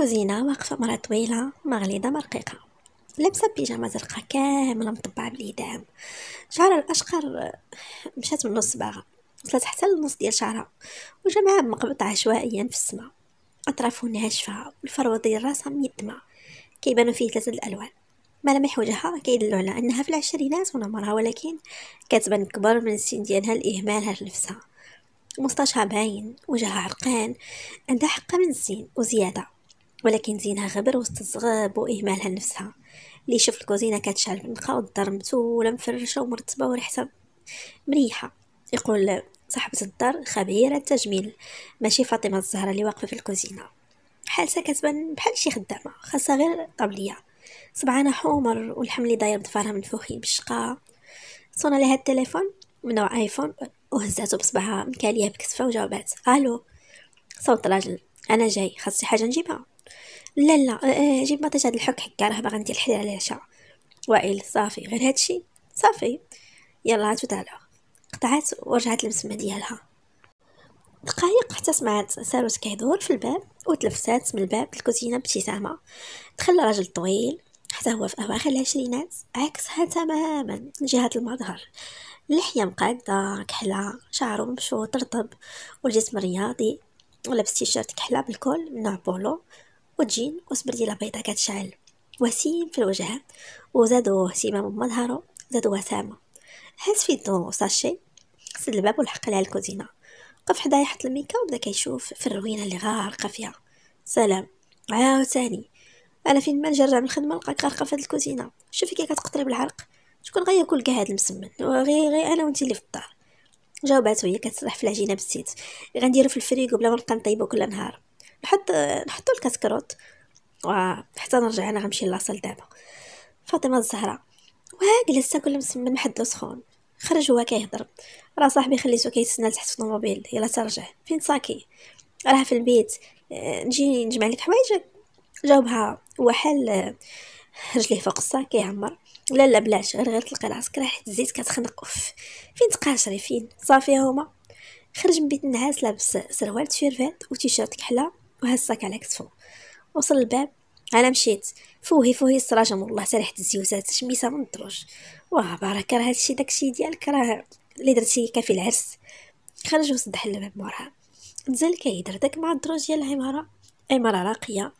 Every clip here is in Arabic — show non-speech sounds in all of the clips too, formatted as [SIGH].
الكوزينه واقفه مرا طويله مغليده مرقيقه لابسه بيجامه زرقاء كامله مطبعه باليدام شعرها الاشقر مشات من نص باغه وصلت حتى للنص ديال شعرها وجمعها مقبط عشوائيا في السماء اطرافه ناشفه والفروه ديال راسها ميدمه كيبانو فيه ثلاثه الالوان ملامح وجهها كيدلو على انها في العشرينات ولا عمرها ولكن كتبان كبر من السن ديالها لاهمالها لنفسها مستشعر باين وجهها عرقان عندها حقه من الزين وزياده ولكن زينها غبر وسط الصغاب وإهمالها لنفسها اللي شوف الكوزينه كتشعل بالنقا والدار متوله مفرشه ومرتبه وريحتها مريحه يقول صاحبة الدار خبيرة التجميل ماشي فاطمة الزهرة اللي واقفة في الكوزينة حالتها كتبان بحال شي خدامة خاصها غير طبلية صبعانها حمر والحمل اللي داير بظفرها منفوخين بالشقا صونا عليها التليفون من نوع ايفون وهزاتو بصبعها مكاليه بكسفة وجاوبات الو صوت راجل انا جاي خاصي حاجه نجيبها لا لا آه، آه، جيب بطيجة هاد الحك هكا راه باغا ندير الحليب على وائل صافي غير هادشي صافي يلا هاتو تعالوا قطعات ورجعت لبسمه ديالها دقايق حتى سمعت ساروت كيدور في الباب وتلفسات من الباب للكوزينه بابتسامه دخل راجل طويل حتى هو في اواخر العشرينات عكسها تماما من جهه المظهر اللحيه مقاده كحله شعره مبشوط رطب والجسم رياضي ولبس تيشيرت كحله بالكل من نوع بولو وتجين وصبر ديال البيضة كتشعل وسيم في الوجه وزادو سيما من مظهرو زادو وسامة هز في يدو ساشي سد الباب والحق لها الكوزينة وقف حدايا حط الميكا وبدا كيشوف في الروينة اللي غارقة فيها سلام عاوتاني انا فين ما نرجع من الخدمه نلقاك غارقه في هاد الكوزينه شوفي كي كتقطري بالعرق شكون غياكل كاع هاد المسمن غي غي انا وانت اللي في الدار جاوباتو هي كتصرح في العجينه بالزيت غنديرو في الفريكو بلا ما نبقى نطيبو كل نهار نحط نحطو الكسكروت وحتى نرجع انا غنمشي للاصل دابا فاطمه الزهراء وها جلست كل مسمن محد سخون خرج هو كيهضر راه صاحبي خليتو كيتسنى تحت في الطوموبيل يلا ترجع فين ساكي راه في البيت آه، نجي نجمع لك حوايجك جاوبها وحال رجلي آه، رجليه فوق الساك كيعمر لا لا بلاش غير غير تلقى راسك راه حيت الزيت كتخنق اوف فين تقاشري فين صافي هما خرج من بيت النعاس لابس سروال تيشيرت وتيشيرت كحله وهساك على كتفو وصل الباب انا مشيت فوهي فوهي السراجم والله حتى ريحه الزيوزات شميسه من الدروج واه بارك راه هادشي داكشي ديالك راه اللي درتي كافي العرس خرج وصدح الباب مورها نزل كيهضر داك مع الدروج ديال العماره عماره راقيه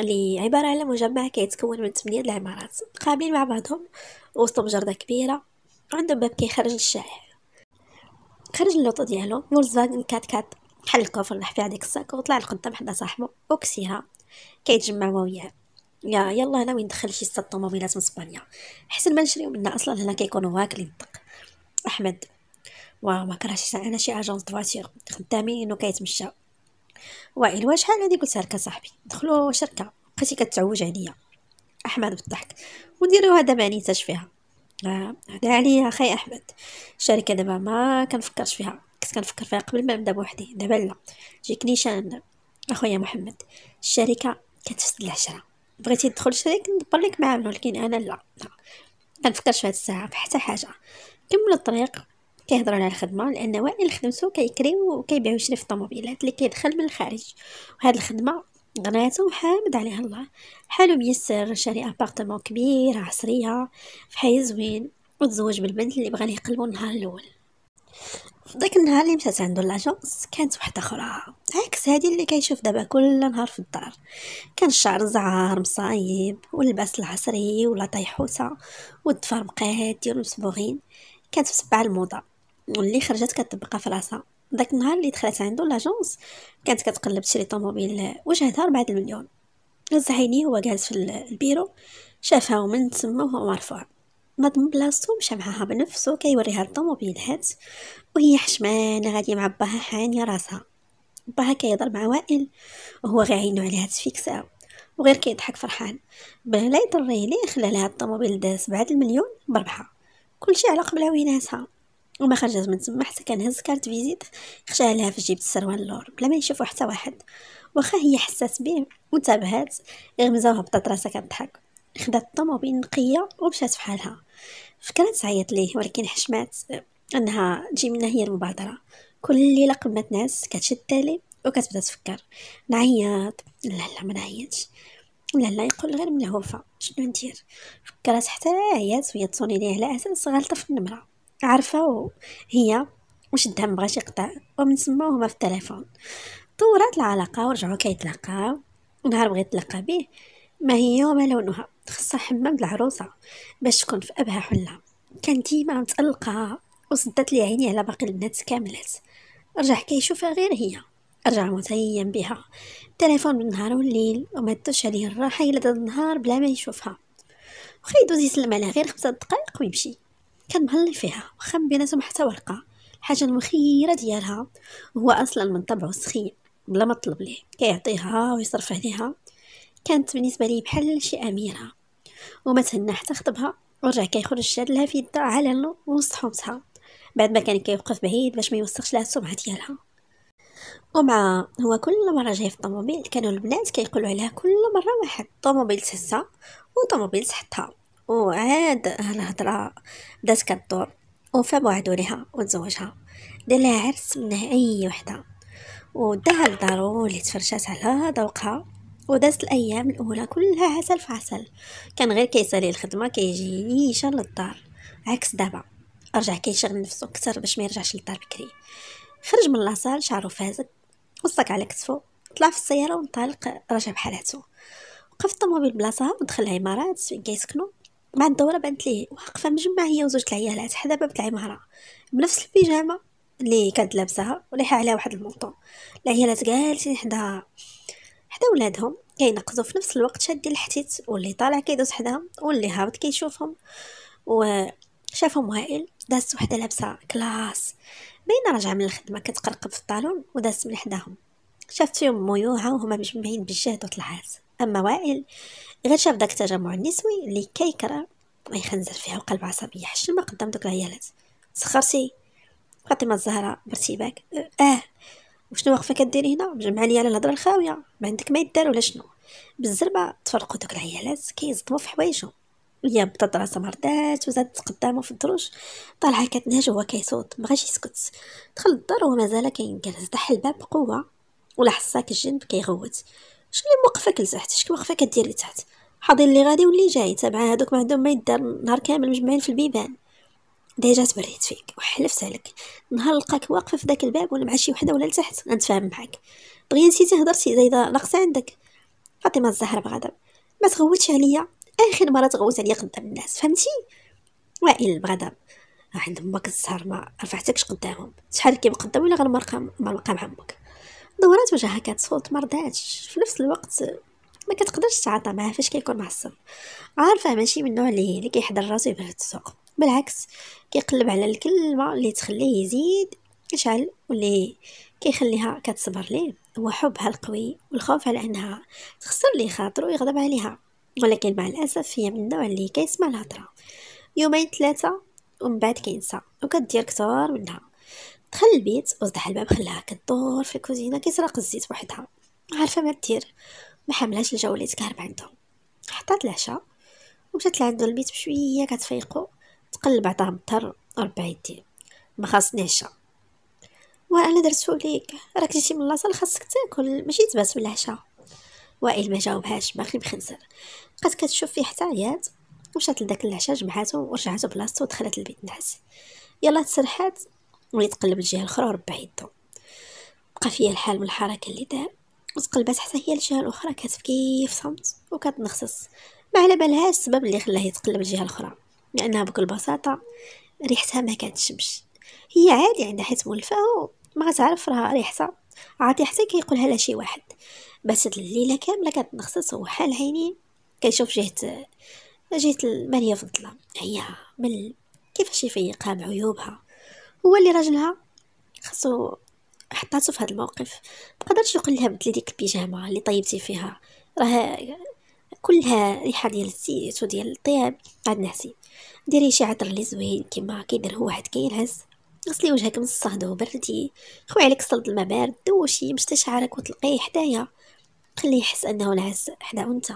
اللي عباره على مجمع كيتكون من 8 العمارات قابلين مع بعضهم وسط مجرده كبيره عندهم باب كيخرج للشارع خرج اللوطو ديالو فولكسفاغن كات كات بحال الكوفر اللي في هذيك الساكه وطلع لقدام حدا صاحبو وكسيها كيتجمع هو وياه يا يلا انا وين دخل شي سته طوموبيلات من اسبانيا حسن ما نشريو منها اصلا هنا كيكونوا واكلين الطق احمد واه ما كرهتش انا شي اجونس دواتير خدامين وكيتمشاو وائل واش شحال هادي قلتها لك صاحبي دخلوا شركه بقيتي كتعوج عليا احمد بالضحك وديروا هذا ما نيتاش فيها هذا عليا اخي احمد الشركه دابا ما كنفكرش فيها كنت كنفكر فيها قبل ما نبدا بوحدي دابا لا جيك نيشان اخويا محمد الشركه كتفسد العشره بغيتي تدخل شريك ندبر لك معاه ولكن انا لا لا كنفكرش في هاد الساعه فحتى حاجه كمل الطريق كيهضروا على الخدمه لان وائل خدمته كيكري وكيبيع ويشري في الطوموبيلات اللي كيدخل من الخارج وهاد الخدمه غناته حامد عليها الله حالو ميسر شاري ابارتمون كبير عصريه في حي زوين وتزوج بالبنت اللي بغى يقلبو النهار الاول داك النهار اللي مشات عندو لاجونس كانت وحده اخرى عكس هادي اللي كيشوف دابا كل نهار في الدار كان الشعر زعار مصايب واللباس العصري ولا طيحوسه والضفر مقاد ديال مصبوغين كانت في سبعه الموضه واللي خرجت كتبقى في راسها داك النهار اللي دخلت عندو لاجونس كانت كتقلب تشري طوموبيل وجهتها 4 المليون عيني هو جالس في البيرو شافها ومن تما وهو مرفوع ناض بلاصتو مشى معاها بنفسو كيوريها الطوموبيل هات وهي حشمانة غادي مع باها حانية راسها باها كيهضر مع وائل وهو عينو عليها تفيكساو وغير كيضحك فرحان بلا لا يضري ليه خلا لها الطوموبيل دا سبعة المليون بربحة كلشي على قبلها ويناتها وما خرجت من تما حتى كان هز كارت فيزيت خشاها لها في جيب السروال اللور بلا ما يشوفو حتى واحد واخا هي حسات بيه وتابهات غمزه وهبطات راسها كتضحك خدات الطوموبيل نقيه ومشات فحالها فكرت تعيط ليه ولكن حشمات انها تجي منها هي المبادره كل ليله قبل ناس كتشد تالي وكتبدا تفكر نعيط لا لا ما نعيطش لا لا يقول غير من شنو ندير فكرت حتى عيات وهي تصوني ليه على اساس غالطه في النمره عارفه هي واش الدعم مبغاش يقطع ومن تما هما في التليفون طورت العلاقه ورجعوا كيتلاقاو نهار بغيت تلاقى به ما هي وما لونها خصها حمام العروسه باش تكون في ابها حله كان ديما متألقه وصدت لي عيني على باقي البنات كاملات رجع كيشوفها غير هي رجع متيم بها تليفون بالنهار والليل وما دوش عليه الراحه الا النهار بلا ما يشوفها وخا يدوز يسلم عليها غير خمسة دقائق ويمشي كان مهلي فيها وخا بيناتهم حتى ورقه الحاجه المخيره ديالها هو اصلا من طبعه سخين بلا ما طلب ليه كيعطيها ويصرف عليها كانت بالنسبه لي بحال شي اميره وما تهنى حتى خطبها ورجع كيخرج شاد لها في يده على وسط حومتها بعد ما كان كيوقف بعيد باش ما يوسخش لها السمعه ديالها ومع هو كل مره جاي في الطوموبيل كانوا البنات كيقولوا عليها كل مره واحد طوموبيل تهزها وطوموبيل سحتها وعاد الهضره بدات كدور وفاب وعدوا ليها وتزوجها دار لها عرس منها اي وحده وداها لدارو اللي تفرشات على ذوقها ودازت الايام الاولى كلها عسل في عسل كان غير كيسالي الخدمه كيجي نيشان للدار عكس دابا رجع كيشغل نفسه كتر باش ما يرجعش للدار بكري خرج من لاصال شعرو فازك وصك على كتفو طلع في السياره وانطلق رجع بحالاتو وقف الطوموبيل بلاصه ودخل العمارات فين كيسكنوا بعد الدوره بانت ليه واقفه مجمع هي وزوج العيالات حدا باب العماره بنفس البيجامه اللي كانت لابساها وليها عليها واحد المونطون العيالات قالت حدا حدا ولادهم كينقزوا في نفس الوقت شادين الحتيت واللي طالع كيدوز حداهم واللي هابط كيشوفهم و شافهم وائل دازت وحده لابسه كلاس باينه راجعه من الخدمه كتقرقب في الطالون ودازت من حداهم شافت فيهم ميوها وهما مجمعين بالجهد وطلعات اما وائل غير شاف داك التجمع النسوي اللي كيكره ويخنزر فيها وقلب عصبيه حشمه قدام دوك العيالات سخرتي فاطمه الزهراء برتيباك أه،, اه وشنو واقفه كديري هنا مجمعه لي على الهضره الخاويه ما عندك ما يدار ولا شنو بالزربه تفرقوا دوك العيالات كيصدموا في حوايجهم هي بطات راسها مردات وزادت قدامه في الدروج طالعه كتنهج وهو كيصوت مبغاش يسكت دخل للدار وهو مازال كينكرز دح الباب بقوه ولا حساك الجنب كيغوت شنو اللي موقفك لتحت شكون واقفه كدير لتحت حاضر اللي غادي واللي جاي تابع هادوك ما عندهم ما يدار نهار كامل مجمعين في البيبان ديجا تبريت فيك وحلفت عليك نهار لقاك واقفه في داك الباب ولا مع شي وحده ولا لتحت غنتفاهم معاك بغيتي نسيتي هضرتي زايده ناقصه عندك فاطمه الزهراء بغضب ما تغوتش عليا اخر مره تغوت عليا قدام الناس فهمتي وائل بغضب راه عند امك الزهر ما رفعتكش قدامهم شحال كيبقى قدام ولا غنمرقى مرقى مع امك دورات وجهها كتصوت مرضاتش في نفس الوقت ما كتقدرش تعاطى معاه فاش كيكون معصب عارفه ماشي من النوع اللي اللي كيحضر راسو يبغي السوق بالعكس كيقلب على الكلمه اللي تخليه يزيد يشعل واللي كيخليها كتصبر ليه هو حبها القوي والخوف على انها تخسر ليه خاطرو ويغضب عليها ولكن مع الأسف هي من النوع اللي كيسمع الهضرة يومين ثلاثة ومن بعد كينسى وكدير كثار منها دخل البيت وصدح الباب خلاها كدور في الكوزينه كيسرق الزيت بوحدها عارفه ما دير ما حملاش الجو اللي تكهرب عندهم حطات العشاء ومشات لعندو البيت بشويه كتفيقو تقلب عطاه مطر ربع يدي ما خاصني عشاء وانا درتو ليك راك جيتي من لاصال خاصك تاكل ماشي تبات بالعشاء وائل ما جاوبهاش باقي بخنزر بقات كتشوف فيه حتى عيات ومشات لداك العشاء جمعاتو ورجعاتو بلاصتو ودخلت البيت نعس يلا تسرحات ولا تقلب الجهه الاخرى وربع يدو بقى فيا الحال من الحركه اللي دار وتقلبات حتى هي الجهه الاخرى كتبكي في صمت وكتنخسس ما على بالهاش السبب اللي خلاه يتقلب الجهه الاخرى لانها بكل بساطه ريحتها ما كتشمش هي عادي عندها حيت مولفه وما تعرف راه ريحتها عاطي حتى كيقولها لها شي واحد بس الليله كامله كتنغصص وحال عيني كيشوف جهه جهه من في الظلام هي من كيفاش يفيقها بعيوبها هو اللي راجلها خاصو حطاتو في هذا الموقف مقدرش يقول لها بدلي ديك البيجامه اللي طيبتي فيها راه كلها ريحه ديال الزيت وديال الطياب عاد نعسي ديري شي عطر اللي زوين كيما كيدير هو واحد كينعس غسلي وجهك من الصهد وبردي خوي عليك صلد الماء بارد دوشي مشتي شعرك وتلقيه حدايا خليه يحس أنه العز حدا انت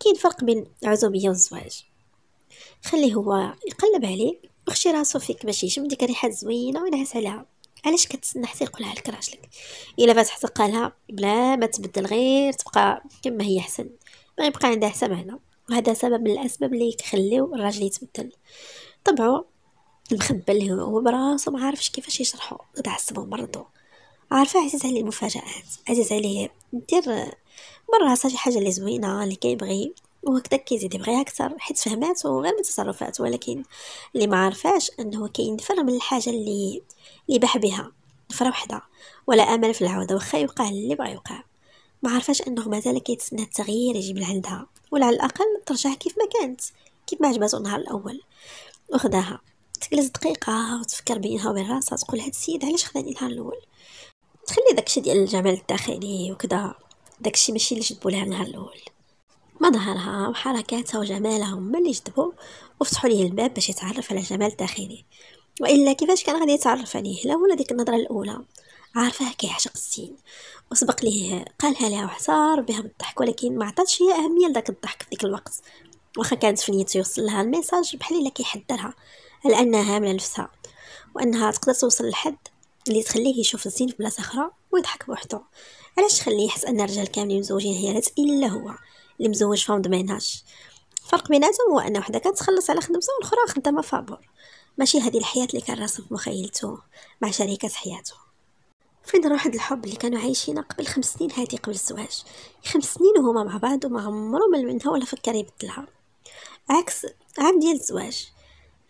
كاين فرق بين العزوبية والزواج خليه هو يقلب عليك وخشي راسو فيك باش يشم ديك الريحة الزوينه وينعس عليها علاش كتسنى حتى يقولها لك راجلك الا فات حتى قالها بلا ما تبدل غير تبقى كما هي حسن ما يبقى عندها حتى معنى وهذا سبب من الاسباب اللي كيخليو الراجل يتبدل طبعو المخبل هو براسو ما عارفش كيفاش يشرحو تعصبو مرضو عارفه عزيز عليه المفاجآت عزيز عليه دير مرة شي حاجه اللي زوينه اللي كيبغي وهكذا كيزيد يبغيها اكثر حيت فهماتو غير من تصرفات ولكن اللي ما عارفاش انه كينفر من الحاجه اللي اللي باح بها نفره وحده ولا امل في العوده وخا يوقع اللي بغى يوقع ما عارفاش انه مازال كيتسنى التغيير يجي من عندها ولا على الاقل ترجع كيف ما كانت كيف ما عجباتو النهار الاول وخداها تجلس دقيقه وتفكر بينها وبين راسها تقول هاد السيد علاش خداني النهار الاول تخلي داكشي ديال الجمال الداخلي وكذا داكشي ماشي اللي جذبوا لها النهار الاول مظهرها وحركاتها وجمالها هما اللي جذبوا وفتحوا ليه الباب باش يتعرف على الجمال الداخلي والا كيفاش كان غادي يتعرف عليه لا ولا ديك النظره الاولى عارفاه كيعشق السين وسبق ليه قالها لها وحتار بها بالضحك ولكن ما عطاتش هي اهميه لذاك الضحك في ديك الوقت واخا كانت في نيته يوصل لها الميساج بحال الا كيحذرها على انها هامله نفسها وانها تقدر توصل لحد اللي تخليه يشوف الزين في بلاصه اخرى ويضحك بوحدو علاش تخليه يحس ان الرجال كاملين مزوجين هيرات الا هو اللي مزوج فهم ضمينهاش الفرق بيناتهم هو ان وحده كتخلص على خدمتها والاخرى خدامه فابور ماشي هذه الحياه اللي كان راسم في مخيلته مع شريكه حياته فين روح واحد الحب اللي كانوا عايشينه قبل خمس سنين هادي قبل الزواج خمس سنين وهما مع بعض وما عمرو مل منها ولا فكر يبدلها عكس عام ديال الزواج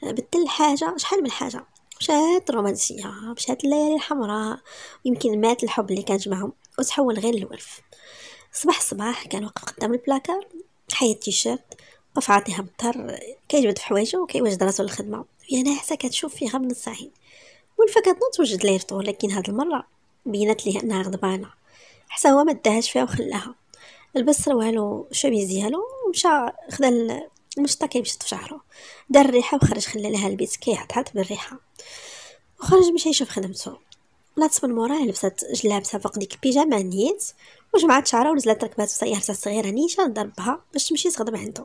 بدل حاجه شحال من حاجه مشات رومانسية مشات الليالي الحمراء يمكن مات الحب اللي كانت معهم وتحول غير الولف صباح صباح كان واقف قدام البلاكار حي التيشيرت وقف عاطيها بالدار كيجبد في حوايجو وكيواجد راسو للخدمة يا ناعسة كتشوف فيها من الصحين ولفا كتنوض وجد ليه رطو لكن هاد المرة بينات ليه انها غضبانة حتى هو ما فيها وخلاها لبس سروالو شوميز ديالو ومشى خدا المشطة كيمشط في شعرو دار الريحة وخرج خلى لها البيت كيعطعط بالريحة وخرج مشى يشوف خدمتو نات من موراه لبسات جلابسه فوق ديك البيجامة نيت وجمعات شعرها ونزلت ركبات سيارتها الصغيرة نيشة ضربها باش تمشي تخدم عندو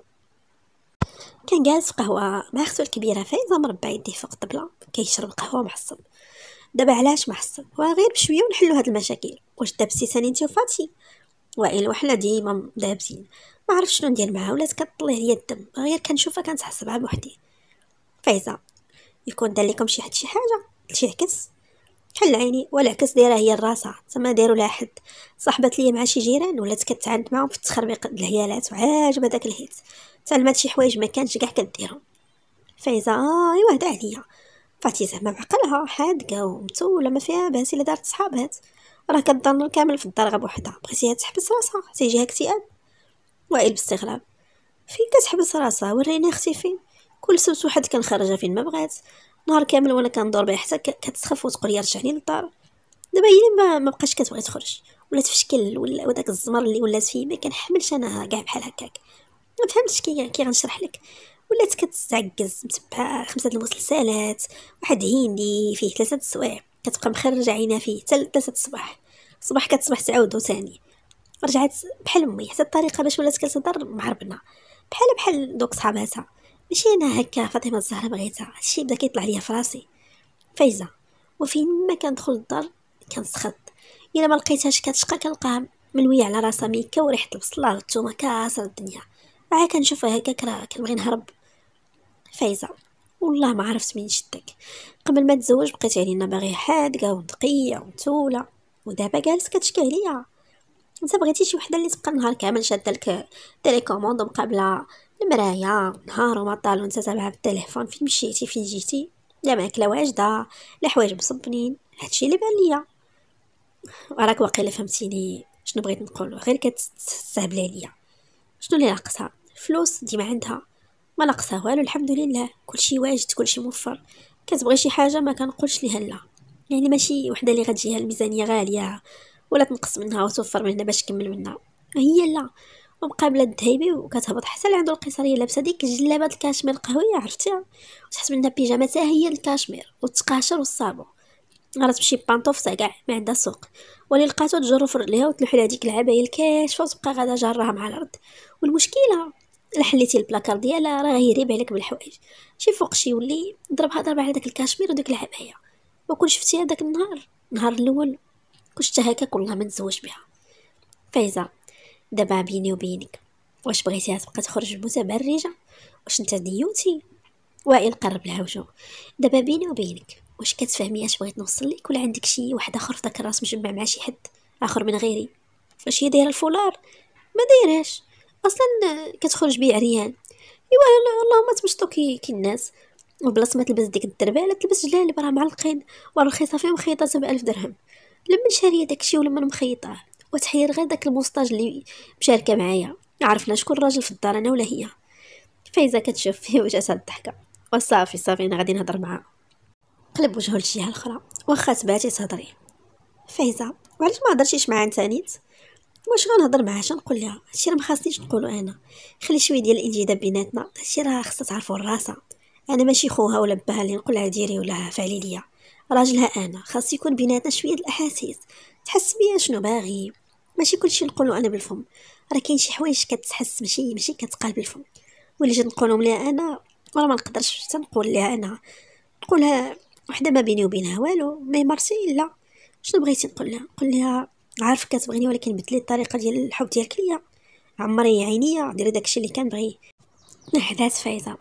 كان جالس في قهوة مع ختو الكبيرة فايزة مربع يديه فوق الطبلة كيشرب قهوه محصل دابا علاش محصل وغير بشوية ونحلو هاد المشاكل واش دابسي ثاني انتي وفاتي وائل وحنا ديما دابزين ما عرفت شنو ندير معاها ولات كطلع ليا الدم غير كنشوفها كنتعصب بها بوحدي فايزه يكون دار لكم شي حد شي حاجه شي عكس حل عيني ولا عكس دايره هي الراسه تما داروا لها حد صاحبت ليا مع شي جيران ولات كتعاند معاهم في التخربيق الهيالات وعاجبه داك الهيت تعلمات شي حوايج ما كانش كاع كديرهم فايزه آه ايوا هدا عليا فاتي زعما بعقلها حادقه ومتوله ما فيها باس الا دارت صحابات راه كتضل كامل في الدرغه بوحدها بغيتيها تحبس راسها تيجيها اكتئاب وائل باستغراب فين كتحبس راسها وريني اختي فين كل سبت واحد كنخرجها فين ما بغات نهار كامل وانا كندور بها حتى كتسخف وتقول لي رجعني للدار دابا هي ما, مابقاش كتبغي تخرج ولات في شكل ولا وداك الزمر اللي ولات فيه ما كنحملش انا كاع بحال هكاك ما فهمتش كي كي غنشرح لك ولات كتعكز متبعه خمسه المسلسلات واحد هندي فيه ثلاثه السوايع كتبقى مخرجه عينها فيه حتى ثلاثه الصباح الصباح كتصبح تعاودو ثاني رجعت بحال امي حتى الطريقه باش ولات كتهضر معربنا بحال بحال دوك صحاباتها ماشي انا هكا فاطمه الزهراء بغيتها هادشي بدا كيطلع ليا في راسي فايزه وفين ما كندخل الدار كنسخط الا ما لقيتهاش كتشقى كنلقاها منويه على راسها ميكا وريحه البصله والثومه كاسر الدنيا مع كنشوفها هكاك راه كنبغي نهرب فايزه والله ما عرفت منين شدك قبل ما تزوج بقيت علينا باغي حادقه ونقيه ومتوله ودابا جالس كتشكي عليا انت بغيتي شي وحده اللي تبقى النهار كامل شاده لك تيليكوموند مقابله المرايا نهار وما طال وانت تابعها التليفون فين مشيتي فين جيتي لا ماكله واجده لا حوايج مصبنين هادشي اللي بان ليا وراك واقيلا فهمتيني شنو بغيت نقول غير كتستهبل عليا شنو اللي ناقصها فلوس ديما عندها ما ناقصها والو الحمد لله كلشي واجد كلشي موفر كتبغي شي حاجه ما كنقولش ليها لا يعني ماشي وحده اللي غتجيها الميزانيه غاليه ولا تنقص منها وتوفر منها باش تكمل منها هي لا ومقابله الذهبي وكتهبط حتى اللي عنده القيصريه لابسه ديك الجلابه الكاشمير القهويه عرفتيها وتحس منها بيجامه هي الكاشمير والتقاشر والصابون غادي تمشي بانطوفسه كاع ما عندها سوق واللي لقاتو في رجليها وتلوح لها ديك العبايه الكاشفه وتبقى غادا جراها مع الارض والمشكله الا حليتي البلاكار ديالها راه غيريب عليك بالحوايج شي فوق شي يولي ضربها ضربه على داك الكاشمير وديك العبايه وكون شفتيها داك النهار النهار الاول كنت هكاك والله ما نتزوج بها فايزه دابا بيني وبينك واش بغيتيها تبقى تخرج متبرجه واش انت ديوتي وائل قرب لها وجهه دابا بيني وبينك واش كتفهمي اش بغيت نوصل لك ولا عندك شي واحد اخر في داك الراس مجمع مع شي حد اخر من غيري واش هي دايره الفولار ما دايرهاش اصلا كتخرج بيه عريان ايوا اللهم تمشطو كي, الناس وبلاص ما تلبس ديك الدربه لا تلبس جلالب راه معلقين ورخيصه فيهم خيطه 7000 درهم لما شاريه داكشي ولما مخيطاه وتحير غير داك البوسطاج اللي مشاركه معايا عرفنا شكون الراجل في الدار انا ولا هي فايزه كتشوف فيه وجهتها الضحكه وصافي صافي انا غادي نهضر معاه قلب وجهه للجهه الاخرى واخا تبعتي تهضري فايزه وعلاش ما هضرتيش معاه انت واش غنهضر معاها اش نقول لها هادشي راه ما خاصنيش نقولو انا خلي شويه ديال الانجذاب بيناتنا هادشي راه خاصها تعرفو راسها انا ماشي خوها ولا باها اللي نقول لها ديري ولا فعلي ليا راجلها انا خاص يكون بيناتنا شويه الاحاسيس تحس بيا شنو باغي ماشي كلشي نقولو انا بالفم راه كاين شي حوايج كتحس ماشي ماشي كتقال بالفم ولا جات نقولهم ليها انا ولا ما نقدرش حتى نقول ليها انا نقولها وحده ما بيني وبينها والو مي مرسي لا شنو بغيتي نقول لها نقول لها عارف كتبغيني ولكن بدلي الطريقه ديال الحب ديالك ليا عمري عينيا ديري داكشي اللي كنبغي نحدات فايزه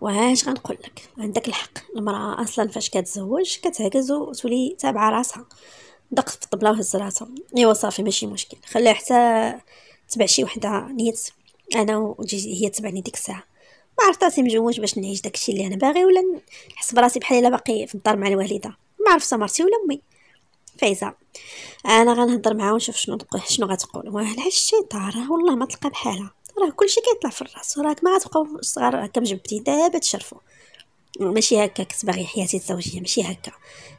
واش غنقول لك عندك الحق المراه اصلا فاش كتزوج كتهكز وتولي تابعه راسها دقت في الطبله وهز راسها ايوا صافي ماشي مشكل خليها حتى تبع شي وحده نيت انا وتجي هي تبعني ديك الساعه ما عرفت راسي مجوج باش نعيش داكشي اللي انا باغي ولا نحس براسي بحال الا باقي في الدار مع الوالده ما عرفت مرتي ولا امي فايزه انا غنهضر معاها ونشوف شنو شنو غتقول واه العشي راه والله ما تلقى بحالها راه كلشي كيطلع في الراس وراك ما غتبقاو صغار هكا جبتي دابا تشرفوا ماشي هكا كنت باغي حياتي الزوجيه ماشي هكا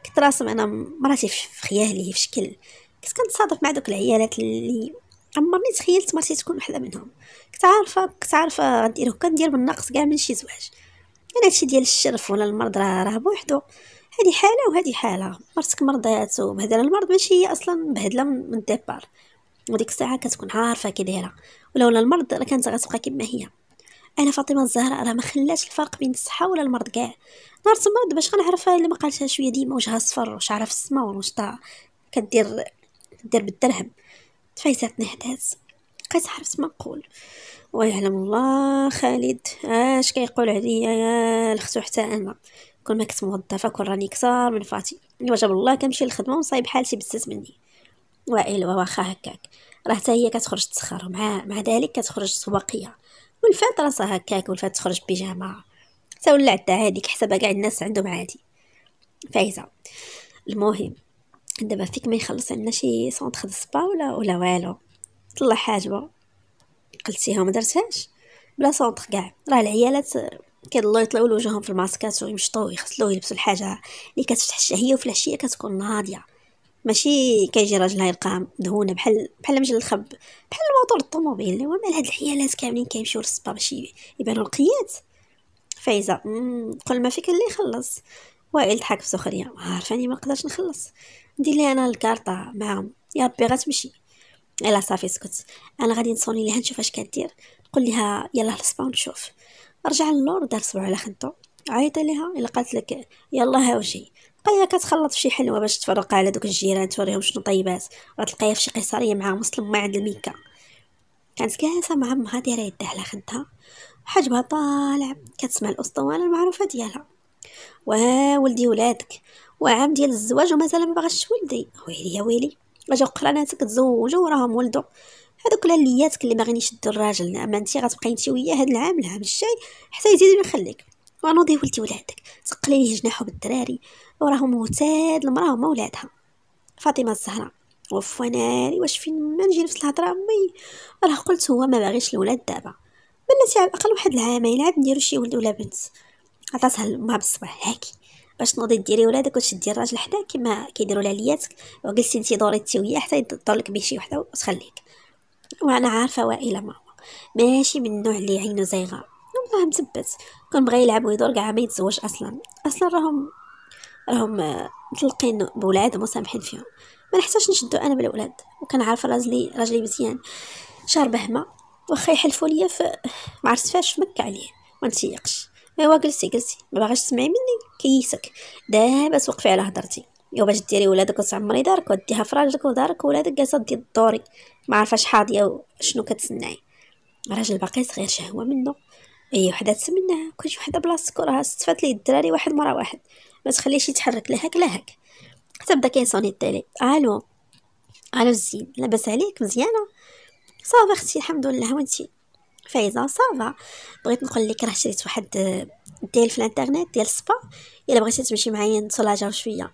كنت راسم انا مراتي في خيالي في شكل كنت كنتصادف مع دوك العيالات اللي عمرني تخيلت مرتي تكون وحده منهم كنت عارفه كنت عارفه غندير هكا ندير من كاع من شي زواج انا هادشي ديال الشرف ولا المرض راه راه بوحدو هادي حاله وهادي حاله مرتك مرضات وبهدله المرض ماشي هي اصلا مبهدله من ديبار وديك الساعه كتكون عارفه كي دايره ولولا المرض لكانت غتبقى كما هي انا فاطمه الزهراء راه ما خلاتش الفرق بين الصحه ولا المرض كاع نهار المرض باش غنعرفها اللي ما قالتها شويه ديما وجهها صفر وشعرها في السما ووجهها كدير كدير بالدرهم تفايسات حدات بقيت عرفت ما نقول ويعلم الله خالد اش كيقول عليا يا الختو حتى انا كل ما كنت موظفه كون راني كثار من فاتي اللي وجب الله كنمشي للخدمه ونصايب حالتي بزاف مني وائل واخا هكاك راه حتى هي كتخرج تسخر مع مع ذلك كتخرج سواقيه والفات راسها هكاك والفات تخرج بيجاما حتى ولا عندها عادي كحسبها كاع الناس عندهم عادي فايزه المهم دابا فيك ما يخلص عندنا شي سونتر دو سبا ولا ولا والو طلع حاجبه قلتيها وما درتهاش بلا سونتر كاع راه العيالات كيضلوا يطلعوا لوجههم في الماسكات ويمشطوا ويغسلوا ويلبسوا الحاجه اللي كتفتح الشهيه وفي العشيه كتكون ناضيه ماشي كيجي راجلها يلقاها مدهونه بحال بحال مجل الخب بحال الموتور الطوموبيل اللي هو مال هاد الحيالات كاملين كيمشيو للصبا باش يبانو القيات فايزه قل ما فيك اللي يخلص وائل ضحك بسخريه عارفاني ما نقدرش نخلص ندير لي انا الكارطه معاهم يا ربي غتمشي الا صافي سكت انا غادي نصوني ليها نشوف اش كدير نقول ليها يلا للصبا ونشوف رجع للور دار سبع على خنتو عيط ليها الا قالت لك يلا هاوشي بقايا كتخلط فشي حلوه باش تفرق على دوك الجيران توريهم شنو طيبات غتلقايا فشي قيصريه مع مسلم ما عند الميكا كانت جالسه مع مها دايره يدها على خدها حجبها طالع كتسمع الاسطوانه المعروفه ديالها واه ولدي ولادك وعام ديال الزواج ومازال ما باغاش ولدي ويلي يا ويلي اجا قراناتك تزوجوا وراهم ولدوا هذوك لالياتك اللي باغيين يشدوا الراجل ما انت غتبقاي انت وياه هذا العام العام الجاي حتى يزيد ويخليك ونوضي ولدي ولادك سقلي ليه جناحو بالدراري وراهم موتاد المراه هما ولادها فاطمه الزهراء وفوا ناري واش فين ما نجي نفس الهضره امي راه قلت هو ما باغيش الولاد دابا بلاتي على الاقل واحد العامين عاد نديرو شي ولد ولا بنت عطاتها لما بالصباح هاكي باش تنوضي ديري ولادك وتشدي الراجل حداك كما كيديروا لالياتك وجلسي انت دوري وياه حتى يدور لك به شي وحده وتخليك وانا عارفه وائله ماما ماشي من النوع اللي عينو زيغه راه مثبت كون بغى يلعب ويدور كاع ما يتزوج اصلا اصلا راهم راهم آه، مطلقين بولاد ومسامحين فيهم ما نحتاجش نشدو انا بالولاد وكان عارف راجلي راجلي مزيان شار بهما واخا يحلفوا ليا ف ما عرفتش في مكه عليه ما نسيقش ايوا جلسي جلسي ما باغاش تسمعي مني كيسك دابا توقفي على هضرتي يا باش ديري ولادك وتعمري دارك وديها فراجلك ودارك ولادك جالسه دي الدوري ما عارفاش حاضيه شنو كتسناي راجل باقي صغير شهوه منه اي وحده تسمناها كلشي وحده بلاصتك وراها استفات ليه الدراري واحد مرا واحد ما تخليش يتحرك لا هاك لا هاك حتى بدا كيصوني التالي الو الو الزين لاباس عليك مزيانه صافا اختي الحمد لله وانتي فايزه صافا بغيت نقول لك راه شريت واحد ديال في الانترنت ديال السبا الا بغيتي تمشي معايا نتلاجاو شويه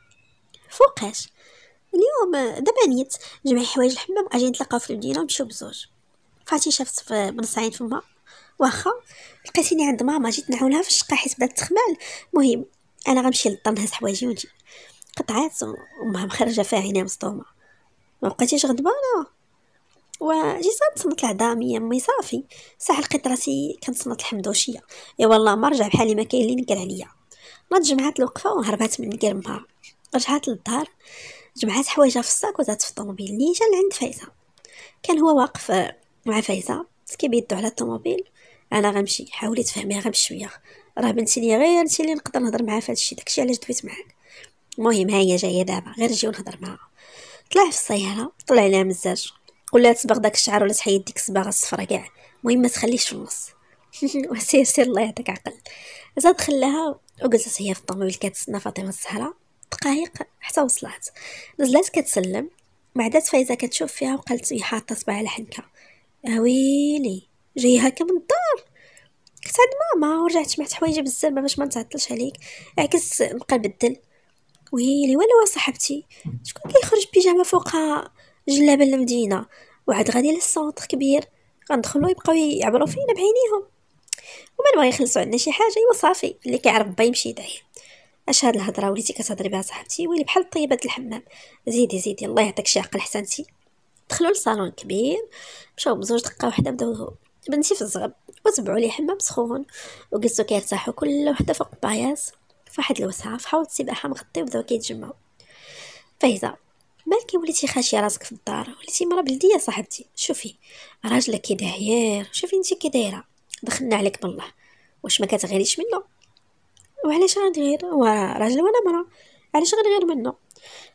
فوقاش اليوم دابا نيت جمعي حوايج الحمام اجي نتلاقاو في المدينه نمشيو بزوج فاتي شافت في من فما واخا لقيتيني عند ماما جيت نعاونها في الشقه حيت بدات تخمال المهم انا غنمشي نهز حوايجي ونجي قطعات امها مخرجه فيها عينيها مصدومه ما بقيتيش غضبانه وجيت نصنت العظامية مي صافي صح لقيت راسي كنصنت الحمدوشيه يا والله ما رجع بحالي ما كاين اللي نكر عليا ناض جمعات الوقفه وهربات من كرمها مها رجعت للدار جمعات حوايجها في الصاك وزات في الطوموبيل جا لعند فايزه كان هو واقف مع فايزه كيبيدو على الطوموبيل انا غنمشي حاولي تفهميها غير بشويه راه بنتي لي غير انت اللي نقدر نهضر معاها في الشيء داكشي علاش دويت معاك المهم هي جايه دابا غير نجي ونهضر معاها طلع في السياره طلع لها مزاج ولا تصبغ داك الشعر ولا تحيد ديك الصباغه الصفرا كاع المهم ما تخليش في النص [LAUGHS] وسير سير الله يعطيك عقل زاد خلاها وجلست هي في الطوموبيل كتسنى فاطمه الزهراء دقائق حتى وصلات نزلات كتسلم بعدا فايزه كتشوف فيها وقالت هي إيه، حاطه صباعها على حنكه آه، ويلي جاي هكا من الدار كنت عند ماما ورجعت جمعت حوايجي بزاف باش ما نتعطلش عليك عكس نبقى نبدل ويلي والو صاحبتي شكون كيخرج بيجامه فوق جلابه المدينه وعاد غادي للسونتر كبير غندخلو يبقاو يعبروا فينا بعينيهم ومن بغا يخلصوا عندنا شي حاجه ايوا صافي اللي كيعرف با يمشي يدعي اش هاد الهضره وليتي كتهضري بها صاحبتي ويلي بحال طيبات الحمام زيدي زيدي الله يعطيك شي عقل حسنتي دخلوا للصالون كبير مشاو بزوج دقه واحده بداو بنتي في الزغب وتبعوا لي حمام سخون وقلتو كيرتاحوا كل وحده فوق الباياس فواحد الوسعه في حوض السباحه مغطي وبداو كيتجمعوا فايزه مالك وليتي خاشيه راسك في الدار وليتي مرا بلديه صاحبتي شوفي راجلك كي داير شوفي انت كي دايره دخلنا عليك بالله واش ما كتغيريش منه وعلاش غنغير هو راجل وانا مرا علاش غنغير منه